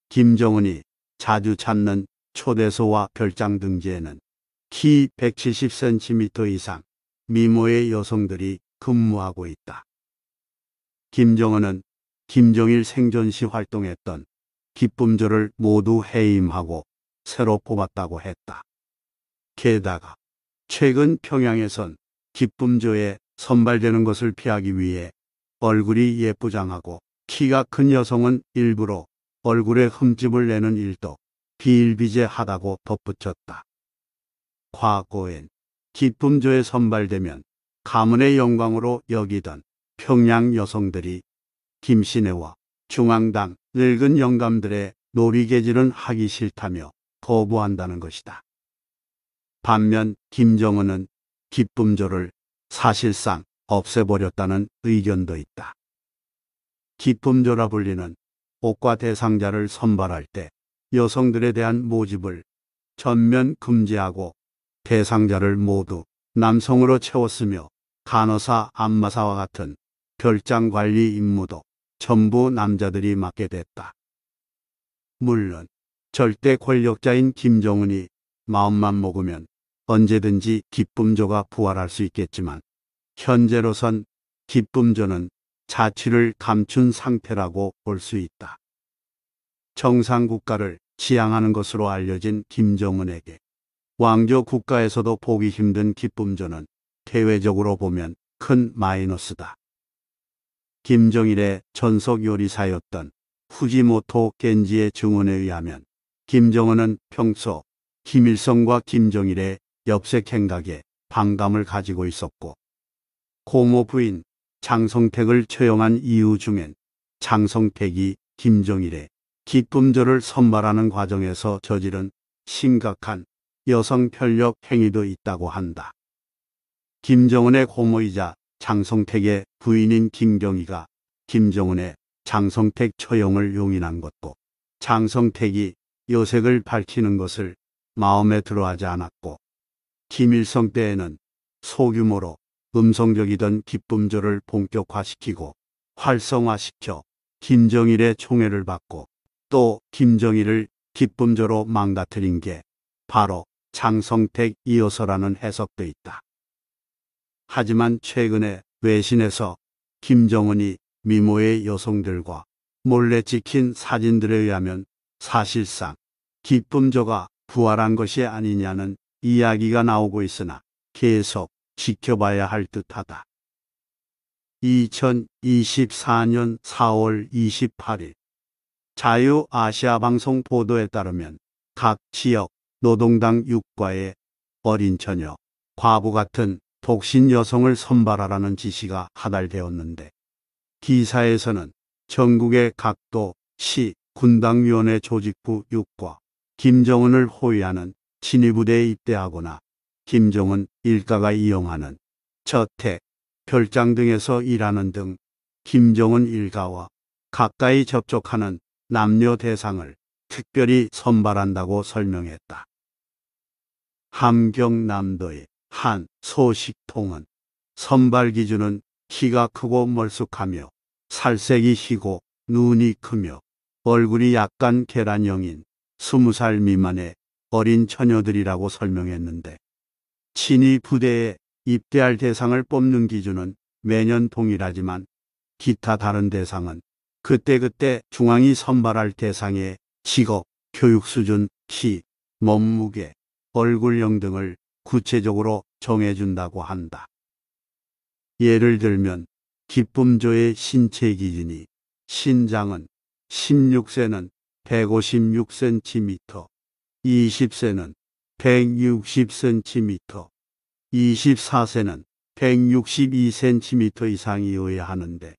김정은이 자주 찾는 초대서와 별장 등지에는 키 170cm 이상 미모의 여성들이 근무하고 있다. 김정은은 김정일 생전 시 활동했던 기쁨조를 모두 해임하고 새로 뽑았다고 했다. 게다가 최근 평양에선 기쁨조의 선발되는 것을 피하기 위해 얼굴이 예쁘장하고 키가 큰 여성은 일부러 얼굴에 흠집을 내는 일도 비일비재하다고 덧붙였다. 과거엔 기쁨조에 선발되면 가문의 영광으로 여기던 평양 여성들이 김신혜와 중앙당 늙은 영감들의 놀이개질은 하기 싫다며 거부한다는 것이다. 반면 김정은은 기쁨조를 사실상 없애버렸다는 의견도 있다. 기품조라 불리는 복과 대상자를 선발할 때 여성들에 대한 모집을 전면 금지하고 대상자를 모두 남성으로 채웠으며 간호사, 안마사와 같은 별장 관리 임무도 전부 남자들이 맡게 됐다. 물론 절대 권력자인 김정은이 마음만 먹으면 언제든지 기쁨조가 부활할 수 있겠지만 현재로선 기쁨조는 자취를 감춘 상태라고 볼 수 있다. 정상 국가를 지향하는 것으로 알려진 김정은에게 왕조 국가에서도 보기 힘든 기쁨조는 대외적으로 보면 큰 마이너스다. 김정일의 전속 요리사였던 후지모토 겐지의 증언에 의하면 김정은은 평소 김일성과 김정일의 엽색 행각에 반감을 가지고 있었고 고모 부인 장성택을 처형한 이유 중엔 장성택이 김정일의 기쁨절을 선발하는 과정에서 저지른 심각한 여성 편력 행위도 있다고 한다. 김정은의 고모이자 장성택의 부인인 김경희가 김정은의 장성택 처형을 용인한 것도 장성택이 여색을 밝히는 것을 마음에 들어하지 않았고 김일성 때에는 소규모로 음성적이던 기쁨조를 본격화시키고 활성화시켜 김정일의 총애를 받고 또 김정일을 기쁨조로 망가뜨린 게 바로 장성택 이어서라는 해석도 있다. 하지만 최근에 외신에서 김정은이 미모의 여성들과 몰래 찍힌 사진들에 의하면 사실상 기쁨조가 부활한 것이 아니냐는 이야기가 나오고 있으나 계속 지켜봐야 할 듯하다. 2024년 4월 28일 자유 아시아 방송 보도에 따르면 각 지역 노동당 육과에 어린 처녀, 과부 같은 독신 여성을 선발하라는 지시가 하달되었는데 기사에서는 전국의 각도, 시, 군당위원회 조직부 육과 김정은을 호위하는 친일부대에 입대하거나 김정은 일가가 이용하는 저택, 별장 등에서 일하는 등 김정은 일가와 가까이 접촉하는 남녀 대상을 특별히 선발한다고 설명했다. 함경남도의 한 소식통은 선발 기준은 키가 크고 멀쑥하며 살색이 희고 눈이 크며 얼굴이 약간 계란형인 20살 미만의 어린 처녀들이라고 설명했는데 친위 부대에 입대할 대상을 뽑는 기준은 매년 동일하지만 기타 다른 대상은 그때그때 중앙이 선발할 대상의 직업, 교육 수준, 키, 몸무게, 얼굴형 등을 구체적으로 정해준다고 한다. 예를 들면 기쁨조의 신체 기준이 신장은 16세는 156cm, 20세는 160cm, 24세는 162cm 이상이어야 하는데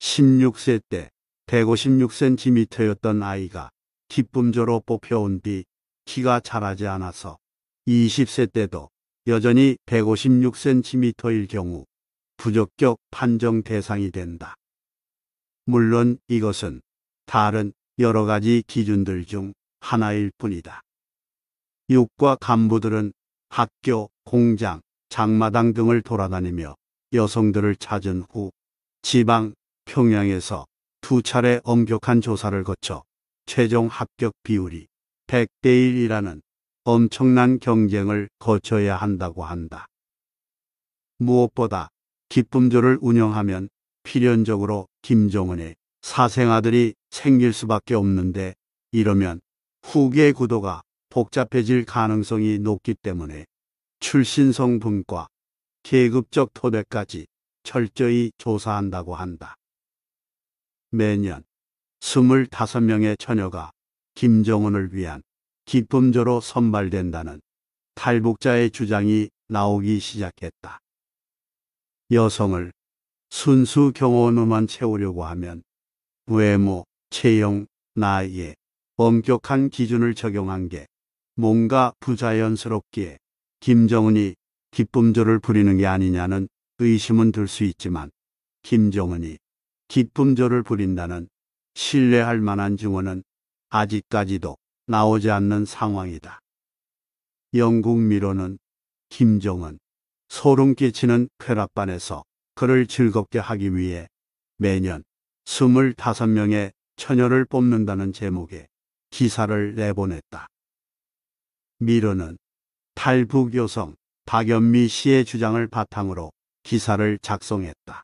16세 때 156cm였던 아이가 기쁨조로 뽑혀온 뒤 키가 자라지 않아서 20세 때도 여전히 156cm일 경우 부적격 판정 대상이 된다. 물론 이것은 다른 여러 가지 기준들 중 하나일 뿐이다. 육과 간부들은 학교, 공장, 장마당 등을 돌아다니며 여성들을 찾은 후 지방, 평양에서 두 차례 엄격한 조사를 거쳐 최종 합격 비율이 100대 1이라는 엄청난 경쟁을 거쳐야 한다고 한다. 무엇보다 기쁨조를 운영하면 필연적으로 김정은의 사생아들이 생길 수밖에 없는데 이러면 후계 구도가 복잡해질 가능성이 높기 때문에 출신성 분과 계급적 토대까지 철저히 조사한다고 한다. 매년 25명의 처녀가 김정은을 위한 기쁨조로 선발된다는 탈북자의 주장이 나오기 시작했다. 여성을 순수 경험으로만 채우려고 하면 외모, 체형, 나이에 엄격한 기준을 적용한 게 뭔가 부자연스럽기에 김정은이 기쁨조를 부리는 게 아니냐는 의심은 들 수 있지만 김정은이 기쁨조를 부린다는 신뢰할 만한 증언은 아직까지도 나오지 않는 상황이다. 영국 미로는 김정은 소름 끼치는 쾌락반에서 그를 즐겁게 하기 위해 매년 25명의 처녀를 뽑는다는 제목의 기사를 내보냈다. 미르는 탈북여성 박연미 씨의 주장을 바탕으로 기사를 작성했다.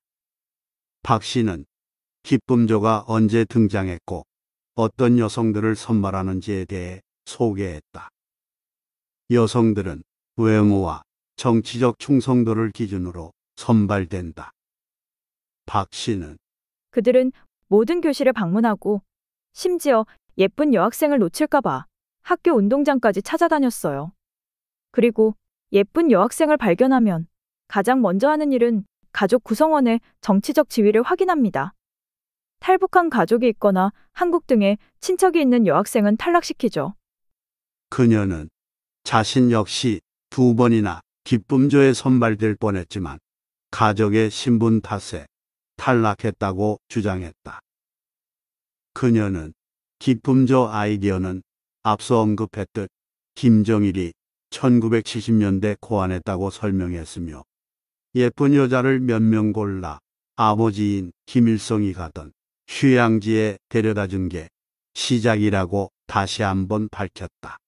박 씨는 기쁨조가 언제 등장했고 어떤 여성들을 선발하는지에 대해 소개했다. 여성들은 외모와 정치적 충성도를 기준으로 선발된다. 박 씨는 그들은 모든 교실을 방문하고 심지어 예쁜 여학생을 놓칠까봐 학교 운동장까지 찾아다녔어요. 그리고 예쁜 여학생을 발견하면 가장 먼저 하는 일은 가족 구성원의 정치적 지위를 확인합니다. 탈북한 가족이 있거나 한국 등의 친척이 있는 여학생은 탈락시키죠. 그녀는 자신 역시 두 번이나 기쁨조에 선발될 뻔했지만 가족의 신분 탓에 탈락했다고 주장했다. 그녀는 기쁨조 아이디어는 앞서 언급했듯 김정일이 1970년대 고안했다고 설명했으며 예쁜 여자를 몇 명 골라 아버지인 김일성이 가던 휴양지에 데려다 준 게 시작이라고 다시 한번 밝혔다.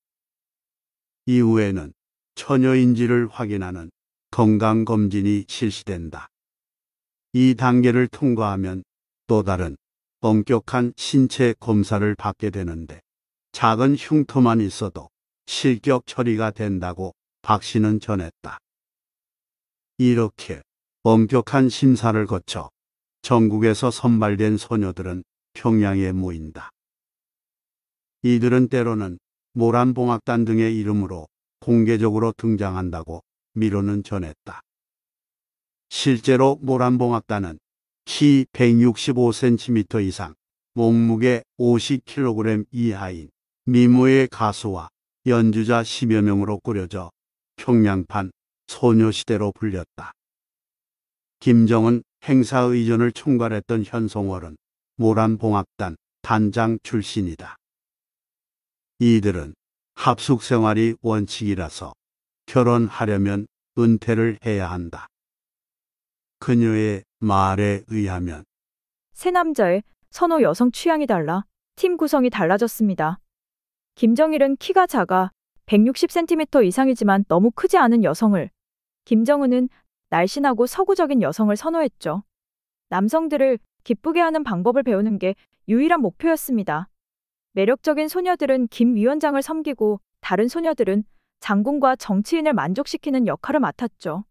이후에는 처녀인지를 확인하는 건강검진이 실시된다. 이 단계를 통과하면 또 다른 엄격한 신체 검사를 받게 되는데 작은 흉터만 있어도 실격 처리가 된다고 박 씨는 전했다. 이렇게 엄격한 심사를 거쳐 전국에서 선발된 소녀들은 평양에 모인다. 이들은 때로는 모란봉악단 등의 이름으로 공개적으로 등장한다고 미로는 전했다. 실제로 모란봉악단은 키 165cm 이상, 몸무게 50kg 이하인 미모의 가수와 연주자 10여 명으로 꾸려져 평양판 소녀시대로 불렸다. 김정은 행사 의전을 총괄했던 현송월은 모란봉합단 단장 출신이다. 이들은 합숙 생활이 원칙이라서 결혼하려면 은퇴를 해야 한다. 그녀의 말에 의하면 새 남자의 선호 여성 취향이 달라 팀 구성이 달라졌습니다. 김정일은 키가 작아 160cm 이상이지만 너무 크지 않은 여성을, 김정은은 날씬하고 서구적인 여성을 선호했죠. 남성들을 기쁘게 하는 방법을 배우는 게 유일한 목표였습니다. 매력적인 소녀들은 김 위원장을 섬기고 다른 소녀들은 장군과 정치인을 만족시키는 역할을 맡았죠.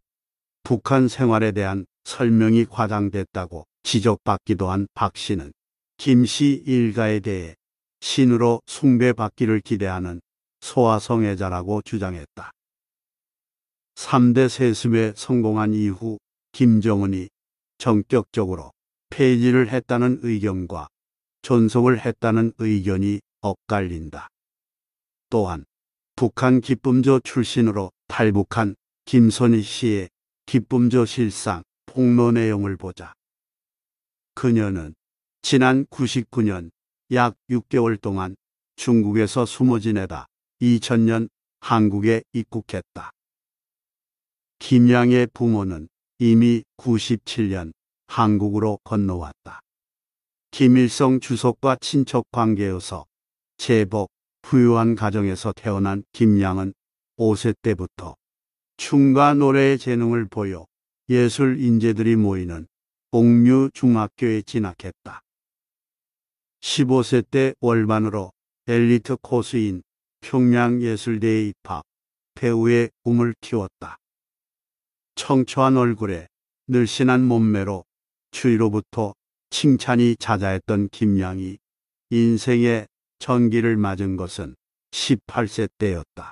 북한 생활에 대한 설명이 과장됐다고 지적받기도 한 박 씨는 김씨 일가에 대해 신으로 숭배받기를 기대하는 소아성애자라고 주장했다. 3대 세습에 성공한 이후 김정은이 전격적으로 폐지를 했다는 의견과 존속을 했다는 의견이 엇갈린다. 또한 북한 기쁨조 출신으로 탈북한 김선희 씨의 기쁨조 실상 폭로 내용을 보자. 그녀는 지난 99년 약 6개월 동안 중국에서 숨어 지내다 2000년 한국에 입국했다. 김양의 부모는 이미 97년 한국으로 건너왔다. 김일성 주석과 친척 관계여서 제법 부유한 가정에서 태어난 김양은 5세 때부터 춤과 노래의 재능을 보여 예술 인재들이 모이는 옥류 중학교에 진학했다. 15세 때 월만으로 엘리트 코스인 평양예술대에 입학, 배우의 꿈을 키웠다. 청초한 얼굴에 늘씬한 몸매로 주위로부터 칭찬이 자자했던 김양이 인생의 전기를 맞은 것은 18세 때였다.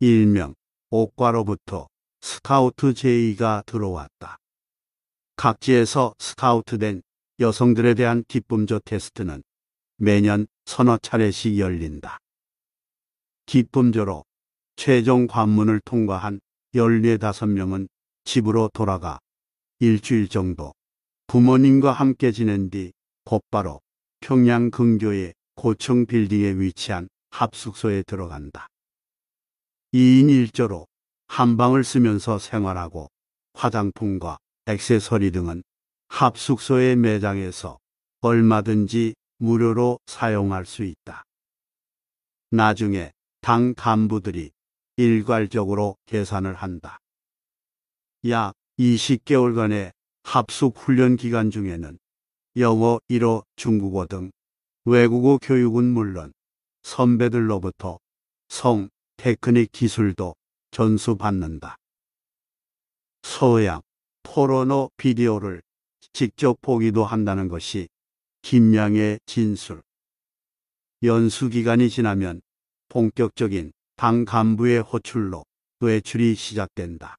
일명 옥과로부터 스카우트 제의가 들어왔다. 각지에서 스카우트된 여성들에 대한 기쁨조 테스트는 매년 서너 차례씩 열린다. 기쁨조로 최종 관문을 통과한 14명은 집으로 돌아가 일주일 정도 부모님과 함께 지낸 뒤 곧바로 평양 근교의 고층 빌딩에 위치한 합숙소에 들어간다. 2인 1조로 한방을 쓰면서 생활하고 화장품과 액세서리 등은 합숙소의 매장에서 얼마든지 무료로 사용할 수 있다. 나중에 당 간부들이 일괄적으로 계산을 한다. 약 20개월간의 합숙 훈련 기간 중에는 영어 1호 중국어 등 외국어 교육은 물론 선배들로부터 성, 테크닉 기술도 전수받는다. 소양, 포로노 비디오를 직접 보기도 한다는 것이 김양의 진술. 연수 기간이 지나면 본격적인 당 간부의 호출로 외출이 시작된다.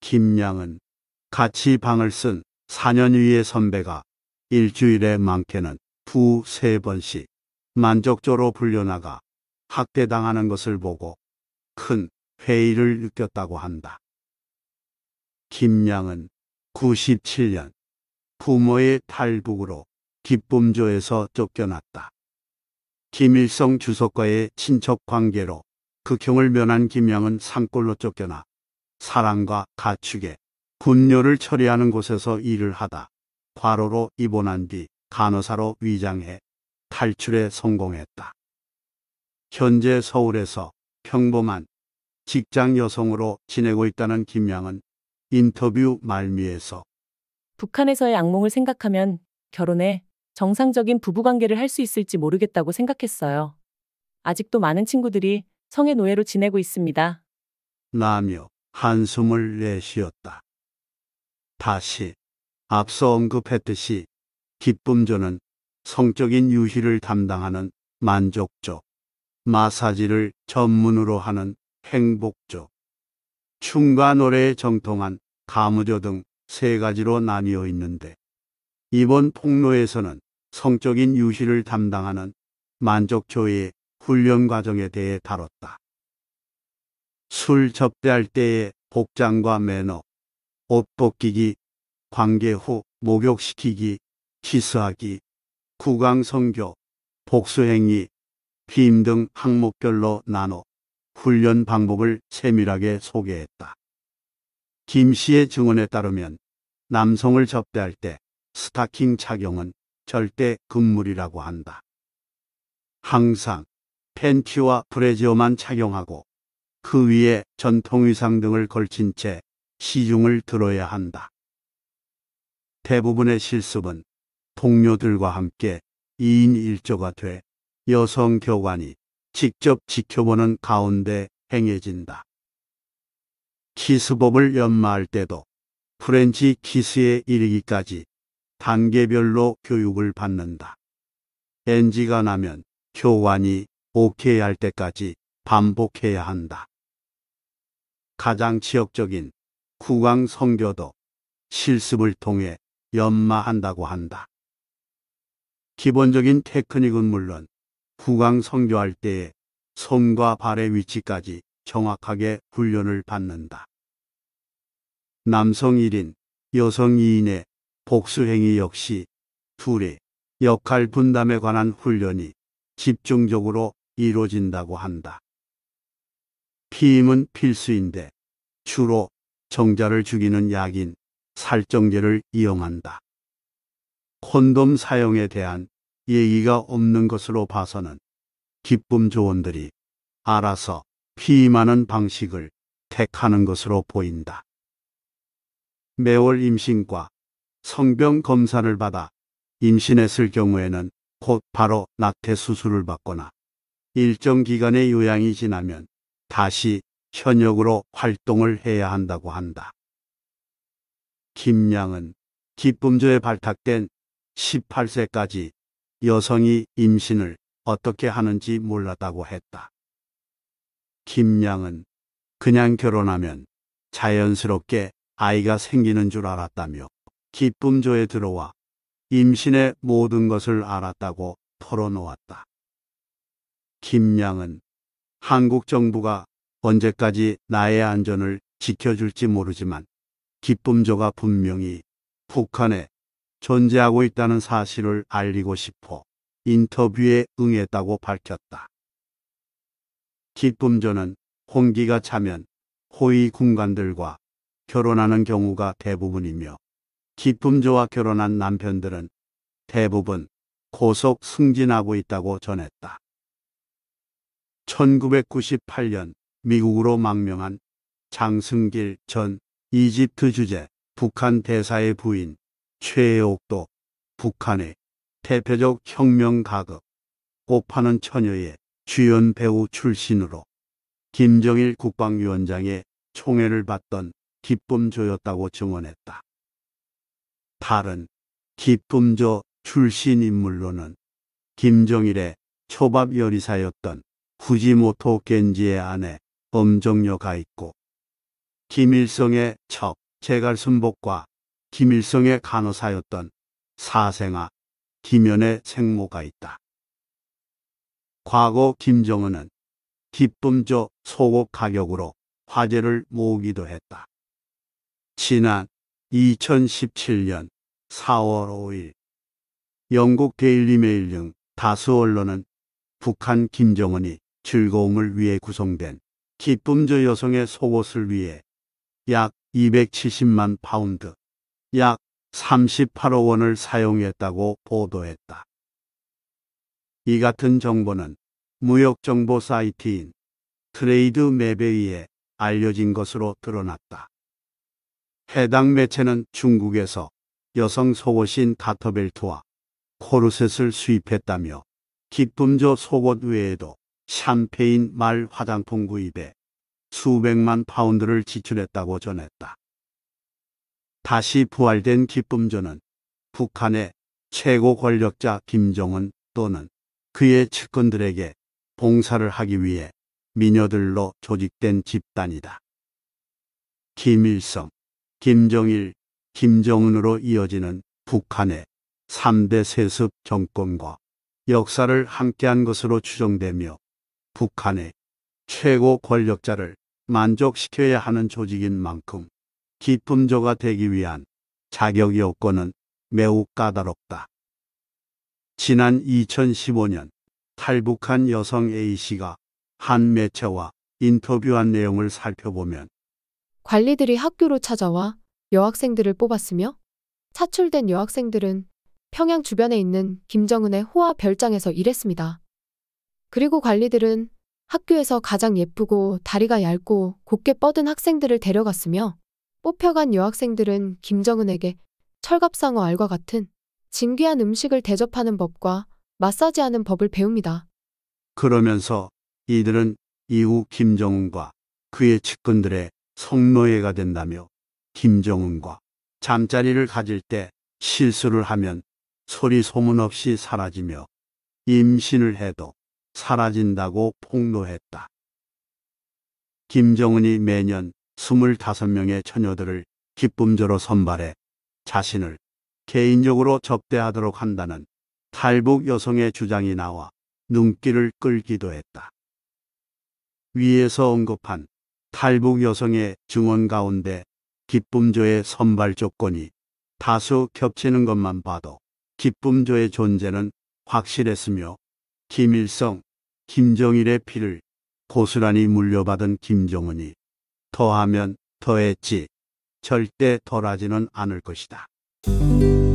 김양은 같이 방을 쓴 4년 위의 선배가 일주일에 많게는 두세 번씩 만족조로 불려나가 학대당하는 것을 보고 큰 회의를 느꼈다고 한다. 김양은 97년 부모의 탈북으로 기쁨조에서 쫓겨났다. 김일성 주석과의 친척 관계로 극형을 면한 김양은 산골로 쫓겨나 사랑과 가축에 군료를 처리하는 곳에서 일을 하다 과로로 입원한 뒤 간호사로 위장해 탈출에 성공했다. 현재 서울에서 평범한 직장 여성으로 지내고 있다는 김양은 인터뷰 말미에서 북한에서의 악몽을 생각하면 결혼에 정상적인 부부관계를 할 수 있을지 모르겠다고 생각했어요. 아직도 많은 친구들이 성의 노예로 지내고 있습니다. 라며 한숨을 내쉬었다. 다시 앞서 언급했듯이 기쁨조는 성적인 유희를 담당하는 만족조, 마사지를 전문으로 하는 행복조, 춤과 노래에 정통한 가무조 등 세 가지로 나뉘어 있는데 이번 폭로에서는 성적인 유실을 담당하는 만족교의 훈련 과정에 대해 다뤘다. 술 접대할 때의 복장과 매너, 옷 벗기기, 관계 후 목욕시키기, 키스하기, 구강성교, 복수행위, 피임 등 항목별로 나눠 훈련 방법을 세밀하게 소개했다. 김 씨의 증언에 따르면 남성을 접대할 때 스타킹 착용은 절대 금물이라고 한다. 항상 팬티와 브래지어만 착용하고 그 위에 전통의상 등을 걸친 채 시중을 들어야 한다. 대부분의 실습은 동료들과 함께 2인 1조가 돼 여성 교관이 직접 지켜보는 가운데 행해진다. 키스법을 연마할 때도 프렌치 키스에 이르기까지 단계별로 교육을 받는다. NG가 나면 교환이 오케이 할 때까지 반복해야 한다. 가장 지역적인 국왕 선교도 실습을 통해 연마한다고 한다. 기본적인 테크닉은 물론 국왕 선교할 때의 손과 발의 위치까지 정확하게 훈련을 받는다. 남성 1인, 여성 2인의 복수행위 역시 둘의 역할 분담에 관한 훈련이 집중적으로 이루어진다고 한다. 피임은 필수인데 주로 정자를 죽이는 약인 살정제를 이용한다. 콘돔 사용에 대한 얘기가 없는 것으로 봐서는 기쁨 조언들이 알아서 피임하는 방식을 택하는 것으로 보인다. 매월 임신과 성병 검사를 받아 임신했을 경우에는 곧 바로 낙태 수술을 받거나 일정 기간의 요양이 지나면 다시 현역으로 활동을 해야 한다고 한다. 김양은 기쁨조에 발탁된 18세까지 여성이 임신을 어떻게 하는지 몰랐다고 했다. 김양은 그냥 결혼하면 자연스럽게 아이가 생기는 줄 알았다며 기쁨조에 들어와 임신의 모든 것을 알았다고 털어놓았다. 김양은 한국 정부가 언제까지 나의 안전을 지켜줄지 모르지만 기쁨조가 분명히 북한에 존재하고 있다는 사실을 알리고 싶어 인터뷰에 응했다고 밝혔다. 기쁨전은 홍기가 차면 호위 군관들과 결혼하는 경우가 대부분이며 기쁨조와 결혼한 남편들은 대부분 고속 승진하고 있다고 전했다. 1998년 미국으로 망명한 장승길 전 이집트 주재 북한 대사의 부인 최옥도 북한의 대표적 혁명 가극 꽃파는 처녀의 주연 배우 출신으로 김정일 국방위원장의 총애를 받던 기쁨조였다고 증언했다. 다른 기쁨조 출신 인물로는 김정일의 초밥 요리사였던 후지모토 겐지의 아내 엄정녀가 있고 김일성의 척 제갈순복과 김일성의 간호사였던 사생아 김연의 생모가 있다. 과거 김정은은 기쁨조 소고 가격으로 화제를 모으기도 했다. 지난 2017년 4월 5일 영국 데일리메일 등 다수 언론은 북한 김정은이 즐거움을 위해 구성된 기쁨조 여성의 속옷을 위해 약 270만 파운드, 약 38억 원을 사용했다고 보도했다. 이 같은 정보는 무역정보 사이트인 트레이드맵에 의해 알려진 것으로 드러났다. 해당 매체는 중국에서 여성 속옷인 다터벨트와 코르셋을 수입했다며 기쁨조 속옷 외에도 샴페인 말 화장품 구입에 수백만 파운드를 지출했다고 전했다. 다시 부활된 기쁨조는 북한의 최고 권력자 김정은 또는 그의 측근들에게 봉사를 하기 위해 미녀들로 조직된 집단이다. 김일성, 김정일, 김정은으로 이어지는 북한의 3대 세습 정권과 역사를 함께한 것으로 추정되며 북한의 최고 권력자를 만족시켜야 하는 조직인 만큼 기품조가 되기 위한 자격 요건은 매우 까다롭다. 지난 2015년 탈북한 여성 A씨가 한 매체와 인터뷰한 내용을 살펴보면 관리들이 학교로 찾아와 여학생들을 뽑았으며 차출된 여학생들은 평양 주변에 있는 김정은의 호화 별장에서 일했습니다. 그리고 관리들은 학교에서 가장 예쁘고 다리가 얇고 곱게 뻗은 학생들을 데려갔으며 뽑혀간 여학생들은 김정은에게 철갑상어 알과 같은 진귀한 음식을 대접하는 법과 마사지하는 법을 배웁니다. 그러면서 이들은 이후 김정은과 그의 측근들의 성노예가 된다며 김정은과 잠자리를 가질 때 실수를 하면 소리 소문 없이 사라지며 임신을 해도 사라진다고 폭로했다. 김정은이 매년 25명의 처녀들을 기쁨조로 선발해 자신을 개인적으로 접대하도록 한다는 탈북 여성의 주장이 나와 눈길을 끌기도 했다. 위에서 언급한 탈북 여성의 증언 가운데 기쁨조의 선발 조건이 다수 겹치는 것만 봐도 기쁨조의 존재는 확실했으며 김일성, 김정일의 피를 고스란히 물려받은 김정은이 더하면 더했지 절대 덜하지는 않을 것이다. Música